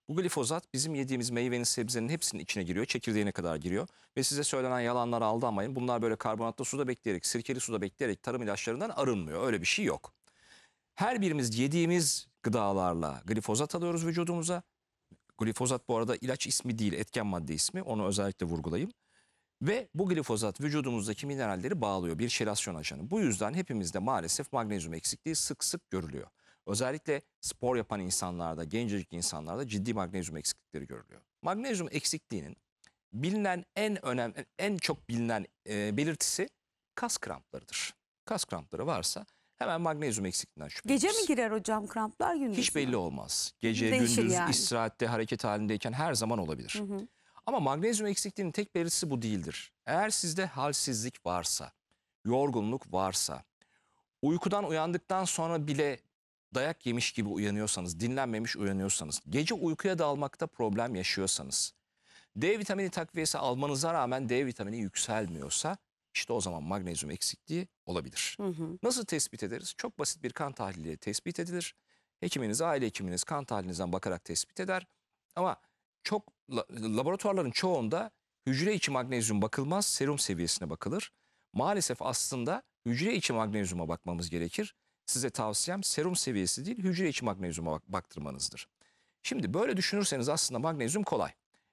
Bu glifozat bizim yediğimiz meyvenin sebzenin hepsinin içine giriyor. Çekirdeğine kadar giriyor. Ve size söylenen yalanlara aldanmayın. Bunlar böyle karbonatlı suda bekleyerek, sirkeli suda bekleyerek tarım ilaçlarından arınmıyor. Öyle bir şey yok. Her birimiz yediğimiz gıdalarla glifozat alıyoruz vücudumuza. Glifozat bu arada ilaç ismi değil, etken madde ismi. Onu özellikle vurgulayayım. Ve bu glifozat vücudumuzdaki mineralleri bağlıyor bir şelasyon ajanı. Bu yüzden hepimizde maalesef magnezyum eksikliği sık sık görülüyor. Özellikle spor yapan insanlarda, gencecik insanlarda ciddi magnezyum eksiklikleri görülüyor. Magnezyum eksikliğinin bilinen en önemli, en çok bilinen e, belirtisi kas kramplarıdır. Kas krampları varsa hemen magnezyum eksikliğinden şüpheleniriz. Gece mi girer hocam kramplar gündüz? Hiç belli olmaz. Gece, Değişir gündüz, yani. istirahatte, hareket halindeyken her zaman olabilir. Hı hı. Ama magnezyum eksikliğinin tek belirtisi bu değildir. Eğer sizde halsizlik varsa, yorgunluk varsa, uykudan uyandıktan sonra bile dayak yemiş gibi uyanıyorsanız, dinlenmemiş uyanıyorsanız, gece uykuya dalmakta problem yaşıyorsanız, D vitamini takviyesi almanıza rağmen D vitamini yükselmiyorsa işte o zaman magnezyum eksikliği olabilir. Hı hı. Nasıl tespit ederiz? Çok basit bir kan tahliliyle tespit edilir. Hekiminiz, aile hekiminiz kan tahlilinizden bakarak tespit eder. Ama çok laboratuvarların çoğunda hücre içi magnezyum bakılmaz, serum seviyesine bakılır. Maalesef aslında hücre içi magnezyuma bakmamız gerekir size tavsiyem serum seviyesi değil hücre içi magnezyuma bak baktırmanızdır. Şimdi böyle düşünürseniz aslında magnezyum kolay.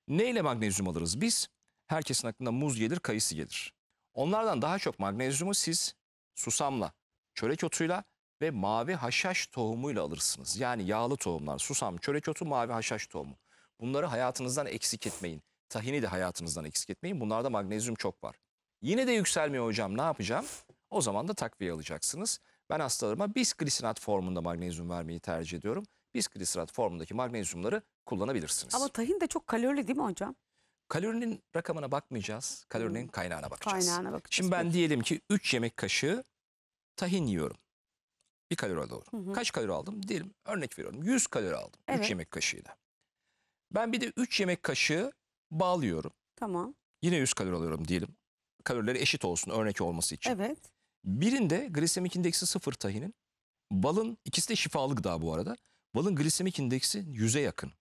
Ne ile magnezyum alırız biz? Herkesin aklına muz gelir, kayısı gelir. Onlardan daha çok magnezyumu siz susamla, çörek otuyla ve mavi haşhaş tohumuyla alırsınız. Yani yağlı tohumlar, susam, çörek otu, mavi haşhaş tohumu. Bunları hayatınızdan eksik etmeyin. Tahini de hayatınızdan eksik etmeyin. Bunlarda magnezyum çok var. Yine de yükselmiyor hocam ne yapacağım? O zaman da takviye alacaksınız. Ben hastalarıma bisklisinat formunda magnezyum vermeyi tercih ediyorum. Bisklisinat formundaki magnezyumları kullanabilirsiniz. Ama tahin de çok kalorili değil mi hocam? Kalorinin rakamına bakmayacağız. Kalorinin hmm. kaynağına bakacağız. Kaynağına bakacağız. Şimdi ben diyelim ki 3 yemek kaşığı tahin yiyorum. Bir kalori alıyorum. Hı hı. Kaç kalori aldım? Diyelim örnek veriyorum. 100 kalori aldım. Evet. yemek kaşığıyla. Ben bir de 3 yemek kaşığı bal yiyorum. Tamam. Yine 100 kalori alıyorum diyelim. Kalorileri eşit olsun örnek olması için. Evet. Birinde glisemik indeksi sıfır tahinin. Balın ikisi de şifalı daha bu arada. Balın glisemik indeksi yüze yakın.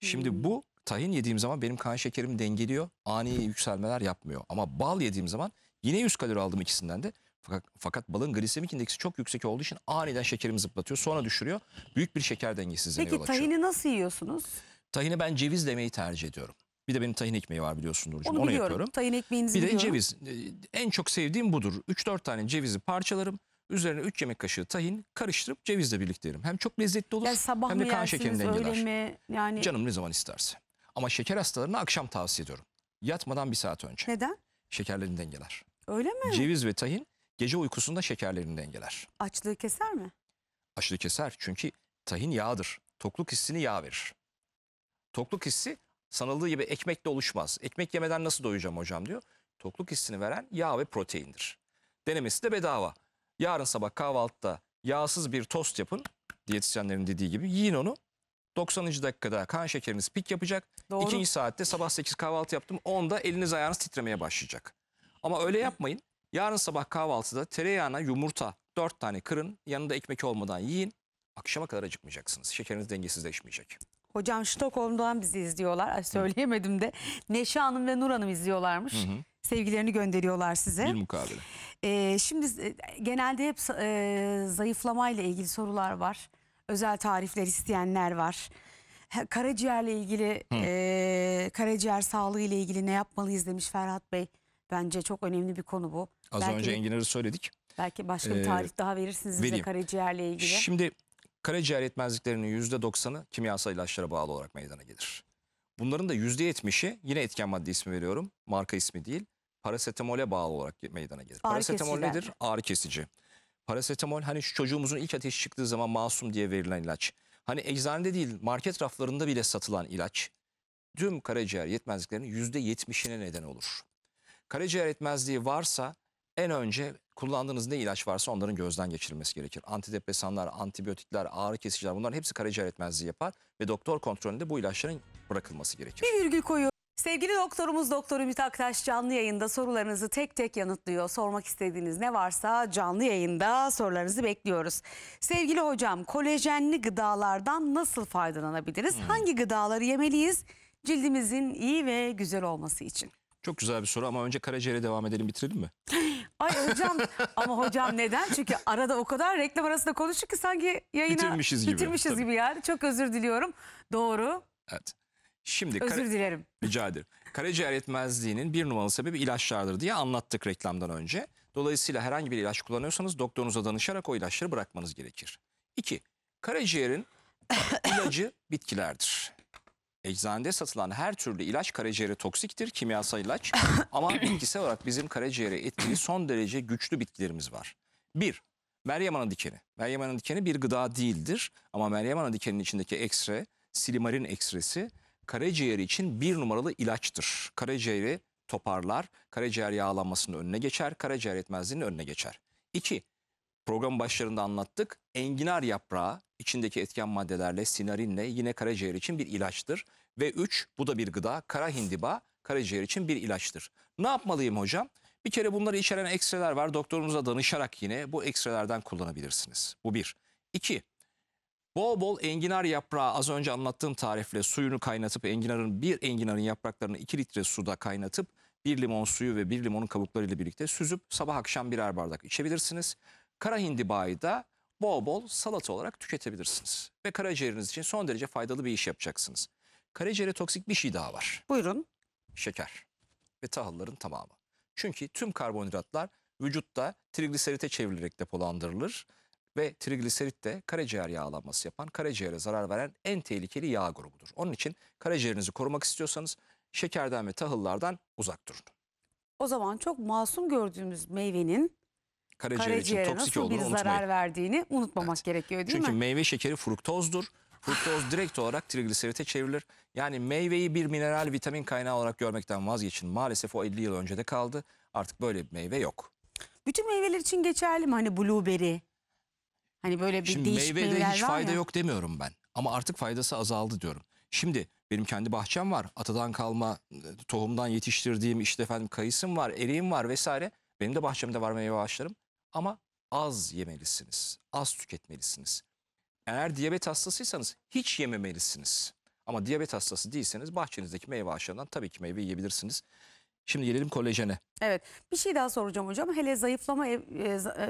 Şimdi hmm. bu tahin yediğim zaman benim kan şekerim dengeliyor. Ani yükselmeler yapmıyor. Ama bal yediğim zaman yine 100 kalori aldım ikisinden de. Fakat, fakat balın glisemik indeksi çok yüksek olduğu için aniden şekerimi zıplatıyor. Sonra düşürüyor. Büyük bir şeker dengesizliğine Peki, yol açıyor. Peki tahini nasıl yiyorsunuz? Tahini ben ceviz demeyi tercih ediyorum. Bir de benim tahin ekmeği var biliyorsun Nurcuğum. Onu, Onu yapıyorum. Tahin ekmeğinizi Bir de biliyorum. ceviz. E, en çok sevdiğim budur. 3-4 tane cevizi parçalarım. Üzerine 3 yemek kaşığı tahin karıştırıp cevizle birlikte yerim. Hem çok lezzetli olur yani sabah hem de kan şekerini dengeler. Mi? Yani... Canım ne zaman isterse. Ama şeker hastalarına akşam tavsiye ediyorum. Yatmadan bir saat önce. Neden? Şekerlerini dengeler. Öyle mi? Ceviz ve tahin gece uykusunda şekerlerini dengeler. Açlığı keser mi? Açlığı keser çünkü tahin yağdır. Tokluk hissini yağ verir. Tokluk hissi sanıldığı gibi ekmekle oluşmaz. Ekmek yemeden nasıl doyacağım hocam diyor. Tokluk hissini veren yağ ve proteindir. Denemesi de bedava. Yarın sabah kahvaltıda yağsız bir tost yapın. Diyetisyenlerin dediği gibi yiyin onu. 90. dakikada kan şekeriniz pik yapacak. Doğru. İkinci saatte sabah 8 kahvaltı yaptım. 10'da eliniz ayağınız titremeye başlayacak. Ama öyle yapmayın. Yarın sabah kahvaltıda tereyağına yumurta 4 tane kırın. Yanında ekmek olmadan yiyin. Akşama kadar acıkmayacaksınız. Şekeriniz dengesizleşmeyecek. Hocam Stockholm'dan bizi izliyorlar. Ay, söyleyemedim de. Neşe Hanım ve Nur Hanım izliyorlarmış. Hı hı. Sevgilerini gönderiyorlar size. Bir mukabele. Ee, şimdi e, genelde hep e, zayıflamayla ilgili sorular var. Özel tarifler isteyenler var. Karaciğerle ilgili, e, karaciğer sağlığı ile ilgili ne yapmalıyız demiş Ferhat Bey. Bence çok önemli bir konu bu. Az belki, önce enginarı söyledik. belki başka bir Ee, tarif daha verirsiniz bize vereyim. karaciğerle ilgili. Şimdi Karaciğer yetmezliklerinin %90'ı kimyasal ilaçlara bağlı olarak meydana gelir. Bunların da %70'i yine etken madde ismi veriyorum. Marka ismi değil. Parasetamole bağlı olarak meydana gelir. Ağrı Parasetamol kesici. nedir? Ağrı kesici. Parasetamol hani şu çocuğumuzun ilk ateşi çıktığı zaman masum diye verilen ilaç. Hani eczanede değil market raflarında bile satılan ilaç tüm karaciğer yetmezliklerinin %70'ine neden olur. Karaciğer yetmezliği varsa en önce kullandığınız ne ilaç varsa onların gözden geçirilmesi gerekir. Antidepresanlar, antibiyotikler, ağrı kesiciler bunların hepsi karaciğer etmezliği yapar ve doktor kontrolünde bu ilaçların bırakılması gerekir. Bir virgül koyuyor. Sevgili doktorumuz Doktor Ümit Aktaş canlı yayında sorularınızı tek tek yanıtlıyor. Sormak istediğiniz ne varsa canlı yayında sorularınızı bekliyoruz. Sevgili hocam kolajenli gıdalardan nasıl faydalanabiliriz? Hmm. Hangi gıdaları yemeliyiz cildimizin iyi ve güzel olması için? Çok güzel bir soru ama önce karaciğere devam edelim bitirelim mi? Ay hocam ama hocam neden? Çünkü arada o kadar reklam arasında konuştuk ki sanki yayına Bitirmişiz gibi, bitirmişiz gibi yani. Çok özür diliyorum. Doğru. Evet. Şimdi Özür kara- dilerim. rica ederim. Karaciğer yetmezliğinin bir numaralı sebebi ilaçlardır diye anlattık reklamdan önce. Dolayısıyla herhangi bir ilaç kullanıyorsanız doktorunuza danışarak o ilaçları bırakmanız gerekir. İki, karaciğerin ilacı bitkilerdir eczanede satılan her türlü ilaç karaciğere toksiktir, kimyasal ilaç. Ama bitkisel olarak bizim karaciğere etkili son derece güçlü bitkilerimiz var. Bir, Meryem ana dikeni. Meryem ana dikeni bir gıda değildir ama Meryem ana dikeninin içindeki ekstre, silimarin ekstresi karaciğeri için bir numaralı ilaçtır. Karaciğeri toparlar, karaciğer yağlanmasının önüne geçer, karaciğer yetmezliğinin önüne geçer. İki, program başlarında anlattık. Enginar yaprağı içindeki etken maddelerle, sinarinle yine karaciğer için bir ilaçtır. Ve 3 bu da bir gıda. Kara hindiba karaciğer için bir ilaçtır. Ne yapmalıyım hocam? Bir kere bunları içeren ekstreler var. Doktorunuza danışarak yine bu ekstrelerden kullanabilirsiniz. Bu bir. İki, bol bol enginar yaprağı az önce anlattığım tarifle suyunu kaynatıp enginarın bir enginarın yapraklarını 2 litre suda kaynatıp bir limon suyu ve bir limonun kabuklarıyla birlikte süzüp sabah akşam birer bardak içebilirsiniz. Kara hindibayı da bol bol salata olarak tüketebilirsiniz. Ve karaciğeriniz için son derece faydalı bir iş yapacaksınız. Karaciğere toksik bir şey daha var. Buyurun. Şeker ve tahılların tamamı. Çünkü tüm karbonhidratlar vücutta trigliserite çevrilerek depolandırılır ve trigliserit de karaciğer yağlanması yapan, karaciğere zarar veren en tehlikeli yağ grubudur. Onun için karaciğerinizi korumak istiyorsanız şekerden ve tahıllardan uzak durun. O zaman çok masum gördüğümüz meyvenin karaciğer karaciğere için toksik nasıl bir olduğunu zarar verdiğini unutmamak Evet. gerekiyor değil Çünkü mi? meyve şekeri fruktozdur. Fruktoz direkt olarak trigliserite çevrilir. Yani meyveyi bir mineral vitamin kaynağı olarak görmekten vazgeçin. Maalesef o 50 yıl önce de kaldı. Artık böyle bir meyve yok. Bütün meyveler için geçerli mi? Hani blueberry. Hani böyle bir Şimdi değişik meyvede meyveler hiç fayda ya. yok demiyorum ben. Ama artık faydası azaldı diyorum. Şimdi benim kendi bahçem var. Atadan kalma, e, tohumdan yetiştirdiğim işte efendim kayısım var, eriğim var vesaire. Benim de bahçemde var meyve ağaçlarım. Ama az yemelisiniz, az tüketmelisiniz. Eğer diyabet hastasıysanız hiç yememelisiniz. Ama diyabet hastası değilseniz bahçenizdeki meyve ağaçlarından tabii ki meyve yiyebilirsiniz. Şimdi gelelim kolajene. Evet bir şey daha soracağım hocam. Hele zayıflama e, e,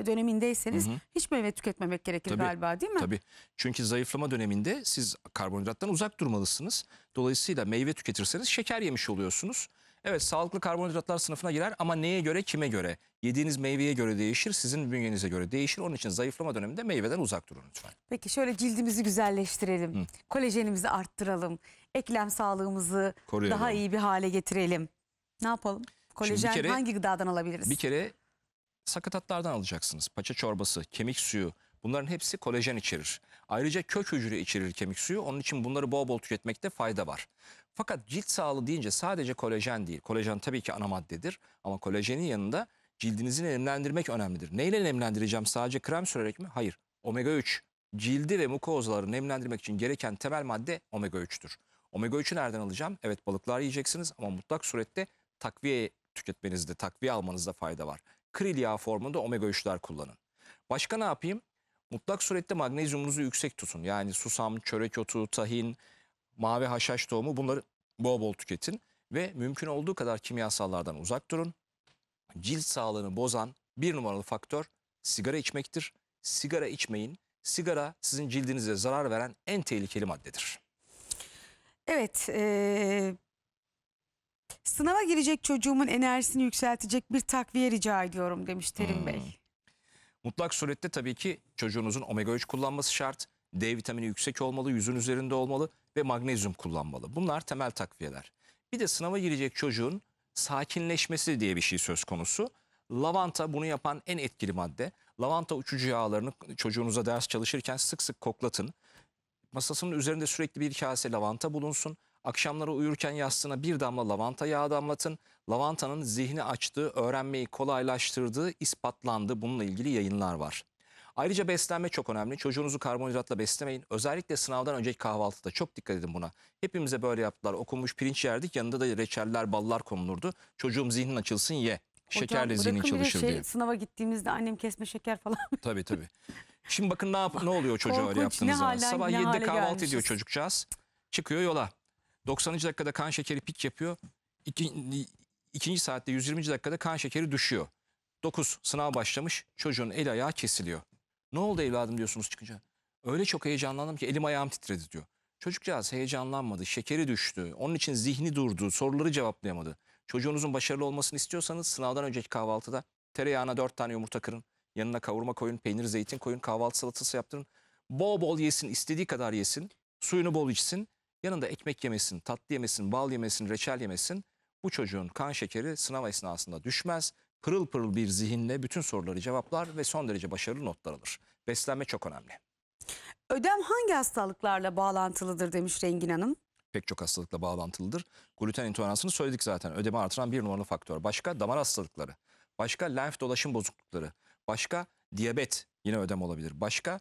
dönemindeyseniz hı hı. hiç meyve tüketmemek gerekir tabii, galiba değil mi? Tabii. Çünkü zayıflama döneminde siz karbonhidrattan uzak durmalısınız. Dolayısıyla meyve tüketirseniz şeker yemiş oluyorsunuz. Evet sağlıklı karbonhidratlar sınıfına girer ama neye göre kime göre? Yediğiniz meyveye göre değişir, sizin bünyenize göre değişir. Onun için zayıflama döneminde meyveden uzak durun lütfen. Peki şöyle cildimizi güzelleştirelim, Hı. kolajenimizi arttıralım, eklem sağlığımızı Koruyalım. daha iyi bir hale getirelim. Ne yapalım? Kolajen kere, hangi gıdadan alabiliriz? Bir kere sakatatlardan alacaksınız. Paça çorbası, kemik suyu bunların hepsi kolajen içerir. Ayrıca kök hücre içerir kemik suyu. Onun için bunları bol bol tüketmekte fayda var. Fakat cilt sağlığı deyince sadece kolajen değil. Kolajen tabii ki ana maddedir ama kolajenin yanında cildinizi nemlendirmek önemlidir. Neyle nemlendireceğim? Sadece krem sürerek mi? Hayır. Omega 3. Cildi ve mukozaları nemlendirmek için gereken temel madde omega 3'tür. Omega 3'ü nereden alacağım? Evet balıklar yiyeceksiniz ama mutlak surette takviye tüketmenizde, takviye almanızda fayda var. Kril yağı formunda omega 3'ler kullanın. Başka ne yapayım? Mutlak surette magnezyumunuzu yüksek tutun. Yani susam, çörek otu, tahin, mavi haşhaş tohumu bunları bol bol tüketin. Ve mümkün olduğu kadar kimyasallardan uzak durun. Cilt sağlığını bozan bir numaralı faktör sigara içmektir. Sigara içmeyin. Sigara sizin cildinize zarar veren en tehlikeli maddedir. Evet, ee, sınava girecek çocuğumun enerjisini yükseltecek bir takviye rica ediyorum demiş Terim hmm. Bey. Mutlak surette tabii ki çocuğunuzun omega 3 kullanması şart. D vitamini yüksek olmalı, yüzün üzerinde olmalı ve magnezyum kullanmalı. Bunlar temel takviyeler. Bir de sınava girecek çocuğun sakinleşmesi diye bir şey söz konusu. Lavanta bunu yapan en etkili madde. Lavanta uçucu yağlarını çocuğunuza ders çalışırken sık sık koklatın. Masasının üzerinde sürekli bir kase lavanta bulunsun. Akşamları uyurken yastığına bir damla lavanta yağı damlatın. Lavantanın zihni açtığı, öğrenmeyi kolaylaştırdığı ispatlandı. Bununla ilgili yayınlar var. Ayrıca beslenme çok önemli. Çocuğunuzu karbonhidratla beslemeyin. Özellikle sınavdan önceki kahvaltıda çok dikkat edin buna. Hepimize böyle yaptılar. Okumuş pirinç yerdik. Yanında da reçeller, ballar konulurdu. Çocuğum zihnin açılsın ye. Şekerle Hocam, zihnin çalışır şey, diye. Sınava gittiğimizde annem kesme şeker falan. Tabii tabii. Şimdi bakın ne, yap- ne oluyor çocuğa öyle yaptığınız zaman. Sabah ne 7'de hale kahvaltı ediyor gelmişiz. çocukcağız. Çıkıyor yola. 90. dakikada kan şekeri pik yapıyor. İki, ikinci saatte 120. dakikada kan şekeri düşüyor. 9 sınav başlamış çocuğun el ayağı kesiliyor. Ne oldu evladım diyorsunuz çıkınca. Öyle çok heyecanlandım ki elim ayağım titredi diyor. Çocukcağız heyecanlanmadı, şekeri düştü, onun için zihni durdu, soruları cevaplayamadı. Çocuğunuzun başarılı olmasını istiyorsanız sınavdan önceki kahvaltıda tereyağına 4 tane yumurta kırın, yanına kavurma koyun, peynir, zeytin koyun, kahvaltı salatası yaptırın. Bol bol yesin, istediği kadar yesin, suyunu bol içsin. Yanında ekmek yemesin, tatlı yemesin, bal yemesin, reçel yemesin. Bu çocuğun kan şekeri sınav esnasında düşmez. Pırıl pırıl bir zihinle bütün soruları cevaplar ve son derece başarılı notlar alır. Beslenme çok önemli. Ödem hangi hastalıklarla bağlantılıdır demiş Rengin Hanım. Pek çok hastalıkla bağlantılıdır. Gluten intoleransını söyledik zaten. Ödemi artıran bir numaralı faktör. Başka damar hastalıkları. Başka lenf dolaşım bozuklukları. Başka diyabet yine ödem olabilir. Başka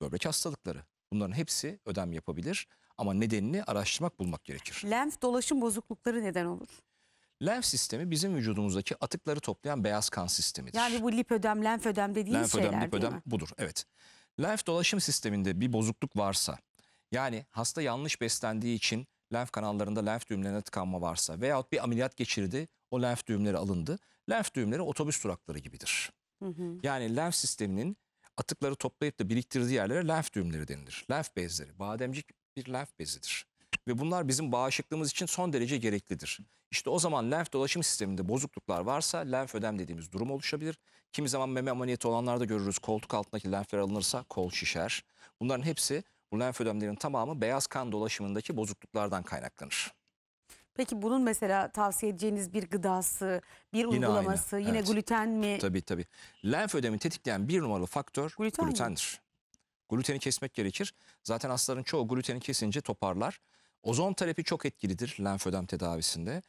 böbrek hastalıkları. Bunların hepsi ödem yapabilir. Ama nedenini araştırmak bulmak gerekir. Lenf dolaşım bozuklukları neden olur? Lenf sistemi bizim vücudumuzdaki atıkları toplayan beyaz kan sistemidir. Yani bu lipödem, lenfödem dediğiniz lenfödem, şeyler lipödem, değil mi? budur evet. Lenf dolaşım sisteminde bir bozukluk varsa yani hasta yanlış beslendiği için lenf kanallarında lenf düğümlerine tıkanma varsa veyahut bir ameliyat geçirdi o lenf düğümleri alındı. Lenf düğümleri otobüs durakları gibidir. Hı hı. Yani lenf sisteminin atıkları toplayıp da biriktirdiği yerlere lenf düğümleri denilir. Lenf bezleri, bademcik bir lenf bezidir. Ve bunlar bizim bağışıklığımız için son derece gereklidir. İşte o zaman lenf dolaşım sisteminde bozukluklar varsa lenf ödem dediğimiz durum oluşabilir. Kimi zaman meme ameliyatı olanlarda görürüz koltuk altındaki lenfler alınırsa kol şişer. Bunların hepsi bu lenf ödemlerinin tamamı beyaz kan dolaşımındaki bozukluklardan kaynaklanır. Peki bunun mesela tavsiye edeceğiniz bir gıdası, bir Yine uygulaması, aynı, yine evet. gluten mi? Tabii tabii. Lenf ödemi tetikleyen bir numaralı faktör Gluten mi? glutendir. Gluteni kesmek gerekir. Zaten hastaların çoğu gluteni kesince toparlar. Ozon terapi çok etkilidir lenfödem tedavisinde.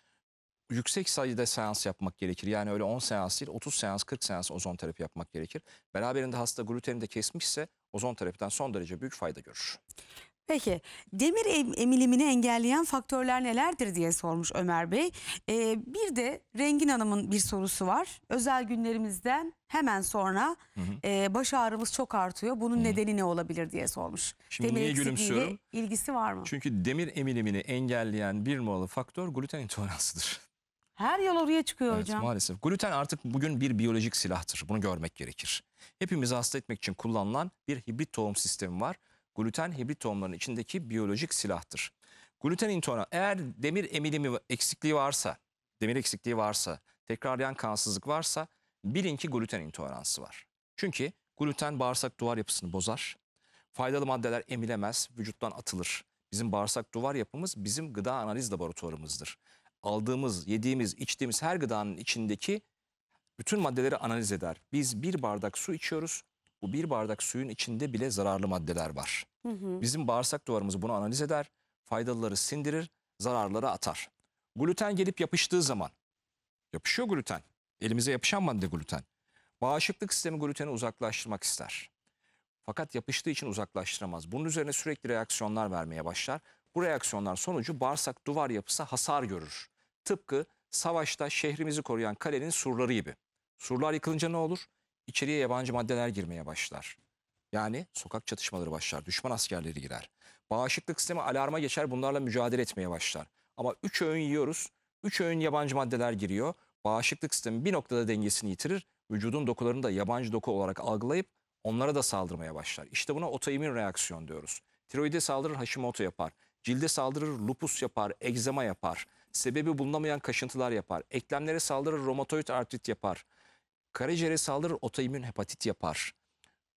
Yüksek sayıda seans yapmak gerekir. Yani öyle 10 seans değil 30 seans 40 seans ozon terapi yapmak gerekir. Beraberinde hasta gluteni de kesmişse ozon terapiden son derece büyük fayda görür. Peki demir emilimini engelleyen faktörler nelerdir diye sormuş Ömer Bey. Ee, bir de Rengin Hanım'ın bir sorusu var. Özel günlerimizden hemen sonra e, baş ağrımız çok artıyor. Bunun nedeni ne olabilir diye sormuş. Şimdi niye gülümsüyorum? ilgisi var mı? Çünkü demir emilimini engelleyen bir numaralı faktör gluten intoleransıdır. Her yıl oraya çıkıyor Evet, hocam. maalesef. Gluten artık bugün bir biyolojik silahtır. Bunu görmek gerekir. Hepimizi hasta etmek için kullanılan bir hibrit tohum sistemi var gluten hibrit tohumların içindeki biyolojik silahtır. Gluten intolerans eğer demir emilimi eksikliği varsa, demir eksikliği varsa, tekrarlayan kansızlık varsa bilin ki gluten intoleransı var. Çünkü gluten bağırsak duvar yapısını bozar. Faydalı maddeler emilemez, vücuttan atılır. Bizim bağırsak duvar yapımız bizim gıda analiz laboratuvarımızdır. Aldığımız, yediğimiz, içtiğimiz her gıdanın içindeki bütün maddeleri analiz eder. Biz bir bardak su içiyoruz, bu bir bardak suyun içinde bile zararlı maddeler var. Hı hı. Bizim bağırsak duvarımız bunu analiz eder, faydalıları sindirir, zararları atar. Gluten gelip yapıştığı zaman, yapışıyor gluten, elimize yapışan madde gluten. Bağışıklık sistemi gluteni uzaklaştırmak ister. Fakat yapıştığı için uzaklaştıramaz. Bunun üzerine sürekli reaksiyonlar vermeye başlar. Bu reaksiyonlar sonucu bağırsak duvar yapısı hasar görür. Tıpkı savaşta şehrimizi koruyan kalenin surları gibi. Surlar yıkılınca ne olur? içeriye yabancı maddeler girmeye başlar. Yani sokak çatışmaları başlar, düşman askerleri girer. Bağışıklık sistemi alarma geçer, bunlarla mücadele etmeye başlar. Ama üç öğün yiyoruz, üç öğün yabancı maddeler giriyor. Bağışıklık sistemi bir noktada dengesini yitirir. Vücudun dokularını da yabancı doku olarak algılayıp onlara da saldırmaya başlar. İşte buna otoimmün reaksiyon diyoruz. Tiroide saldırır Hashimoto yapar. Cilde saldırır lupus yapar, egzema yapar. Sebebi bulunamayan kaşıntılar yapar. Eklemlere saldırır romatoid artrit yapar. Karaciğere saldırır otoimmün hepatit yapar.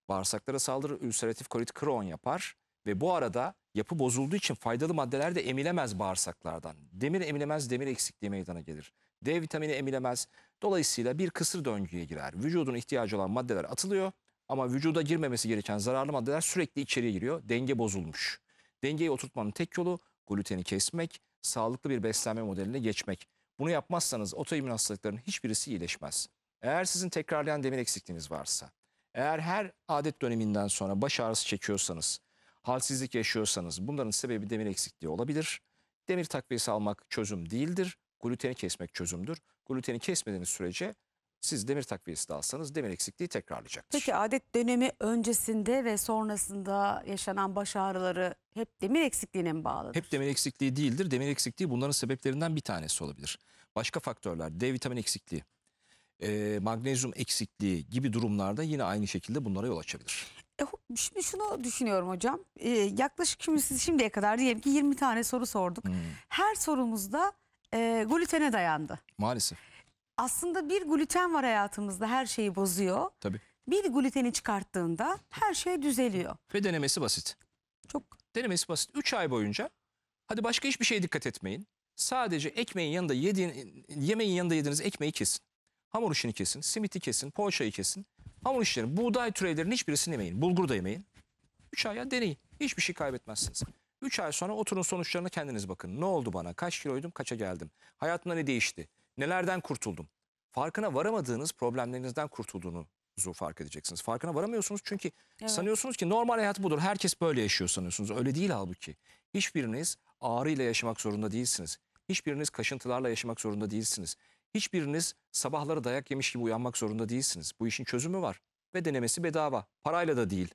Bağırsaklara saldırır ülseratif kolit Crohn yapar. Ve bu arada yapı bozulduğu için faydalı maddeler de emilemez bağırsaklardan. Demir emilemez, demir eksikliği meydana gelir. D vitamini emilemez. Dolayısıyla bir kısır döngüye girer. Vücudun ihtiyacı olan maddeler atılıyor ama vücuda girmemesi gereken zararlı maddeler sürekli içeriye giriyor. Denge bozulmuş. Dengeyi oturtmanın tek yolu gluteni kesmek, sağlıklı bir beslenme modeline geçmek. Bunu yapmazsanız otoimmün hastalıkların hiçbirisi iyileşmez. Eğer sizin tekrarlayan demir eksikliğiniz varsa, eğer her adet döneminden sonra baş ağrısı çekiyorsanız, halsizlik yaşıyorsanız bunların sebebi demir eksikliği olabilir. Demir takviyesi almak çözüm değildir. Gluteni kesmek çözümdür. Gluteni kesmediğiniz sürece siz demir takviyesi de alsanız demir eksikliği tekrarlayacaktır. Peki adet dönemi öncesinde ve sonrasında yaşanan baş ağrıları hep demir eksikliğine mi bağlıdır? Hep demir eksikliği değildir. Demir eksikliği bunların sebeplerinden bir tanesi olabilir. Başka faktörler D vitamin eksikliği, e, magnezyum eksikliği gibi durumlarda yine aynı şekilde bunlara yol açabilir. E, şimdi şunu düşünüyorum hocam. E, yaklaşık şimdi şimdiye kadar diyelim ki 20 tane soru sorduk. Hmm. Her sorumuzda e, glutene dayandı. Maalesef. Aslında bir gluten var hayatımızda her şeyi bozuyor. Tabii. Bir gluteni çıkarttığında her şey düzeliyor. Ve denemesi basit. Çok. Denemesi basit. 3 ay boyunca hadi başka hiçbir şeye dikkat etmeyin. Sadece ekmeğin yanında yediğin, yemeğin yanında yediğiniz ekmeği kesin. Hamur işini kesin, simiti kesin, poğaçayı kesin. Hamur işlerini, buğday türevlerinin hiçbirisini yemeyin. Bulgur da yemeyin. 3 aya deneyin. Hiçbir şey kaybetmezsiniz. 3 ay sonra oturun sonuçlarına kendiniz bakın. Ne oldu bana? Kaç kiloydum? Kaça geldim? Hayatımda ne değişti? Nelerden kurtuldum? Farkına varamadığınız problemlerinizden kurtulduğunuzu fark edeceksiniz. Farkına varamıyorsunuz çünkü evet. sanıyorsunuz ki normal hayat budur. Herkes böyle yaşıyor sanıyorsunuz. Öyle değil halbuki. Hiçbiriniz ağrıyla yaşamak zorunda değilsiniz. Hiçbiriniz kaşıntılarla yaşamak zorunda değilsiniz. Hiçbiriniz sabahları dayak yemiş gibi uyanmak zorunda değilsiniz. Bu işin çözümü var ve denemesi bedava. Parayla da değil.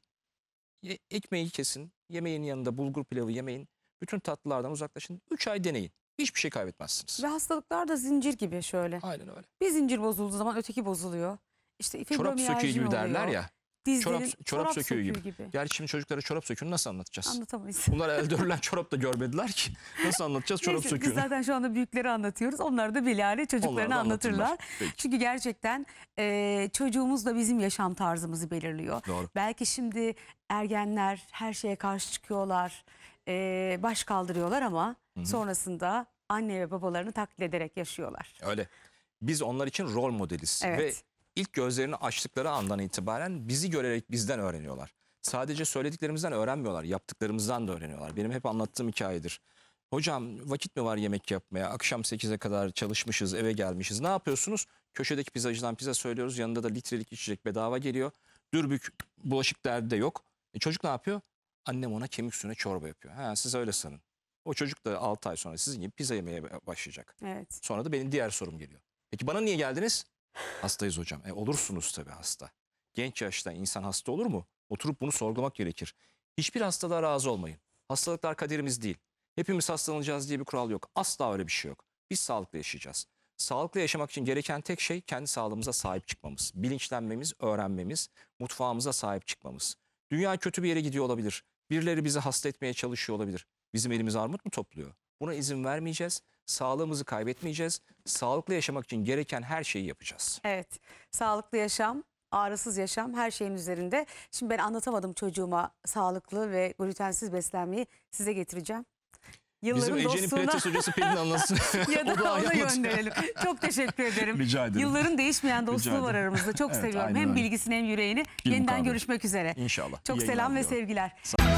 Ekmeği kesin, yemeğin yanında bulgur pilavı yemeyin. Bütün tatlılardan uzaklaşın. 3 ay deneyin. Hiçbir şey kaybetmezsiniz. Ve hastalıklar da zincir gibi şöyle. Aynen öyle. Bir zincir bozulduğu zaman öteki bozuluyor. İşte Çorap söküğü gibi oluyor. derler ya. Dizlerin, çorap, çorap, çorap söküğü, söküğü gibi. gibi. Gerçi şimdi çocuklara çorap söküğünü nasıl anlatacağız? Anlatamayız. Bunlar elde örülen çorap da görmediler ki. Nasıl anlatacağız çorap Neyse, söküğünü? Biz zaten şu anda büyükleri anlatıyoruz. Onlar da bilahare çocuklarını anlatırlar. anlatırlar. Çünkü gerçekten e, çocuğumuz da bizim yaşam tarzımızı belirliyor. Doğru. Belki şimdi ergenler her şeye karşı çıkıyorlar. E, baş kaldırıyorlar ama Hı -hı. sonrasında anne ve babalarını taklit ederek yaşıyorlar. Öyle. Biz onlar için rol modeliz. Evet. Ve ilk gözlerini açtıkları andan itibaren bizi görerek bizden öğreniyorlar. Sadece söylediklerimizden öğrenmiyorlar, yaptıklarımızdan da öğreniyorlar. Benim hep anlattığım hikayedir. Hocam vakit mi var yemek yapmaya? Akşam 8'e kadar çalışmışız, eve gelmişiz. Ne yapıyorsunuz? Köşedeki pizzacıdan pizza söylüyoruz. Yanında da litrelik içecek bedava geliyor. Dürbük, bulaşık derdi de yok. E çocuk ne yapıyor? Annem ona kemik suyuna çorba yapıyor. Ha, siz öyle sanın. O çocuk da 6 ay sonra sizin gibi pizza yemeye başlayacak. Evet. Sonra da benim diğer sorum geliyor. Peki bana niye geldiniz? Hastayız hocam. E olursunuz tabii hasta. Genç yaşta insan hasta olur mu? Oturup bunu sorgulamak gerekir. Hiçbir hastalığa razı olmayın. Hastalıklar kaderimiz değil. Hepimiz hastalanacağız diye bir kural yok. Asla öyle bir şey yok. Biz sağlıklı yaşayacağız. Sağlıklı yaşamak için gereken tek şey kendi sağlığımıza sahip çıkmamız. Bilinçlenmemiz, öğrenmemiz, mutfağımıza sahip çıkmamız. Dünya kötü bir yere gidiyor olabilir. Birileri bizi hasta etmeye çalışıyor olabilir. Bizim elimiz armut mu topluyor? Buna izin vermeyeceğiz. Sağlığımızı kaybetmeyeceğiz. Sağlıklı yaşamak için gereken her şeyi yapacağız. Evet. Sağlıklı yaşam, ağrısız yaşam her şeyin üzerinde. Şimdi ben anlatamadım çocuğuma sağlıklı ve glutensiz beslenmeyi size getireceğim. Yılların Bizim Ece'nin dostluğuna... pilates hocası Pelin anlatsın. ya da, da ona gönderelim. Çok teşekkür ederim. Rica ederim. Yılların değişmeyen dostluğu var aramızda. Çok evet, seviyorum. Hem öyle. bilgisini hem yüreğini. Bilim Yeniden abi. görüşmek üzere. İnşallah. Çok İyi selam ve diyorum. sevgiler. Sağ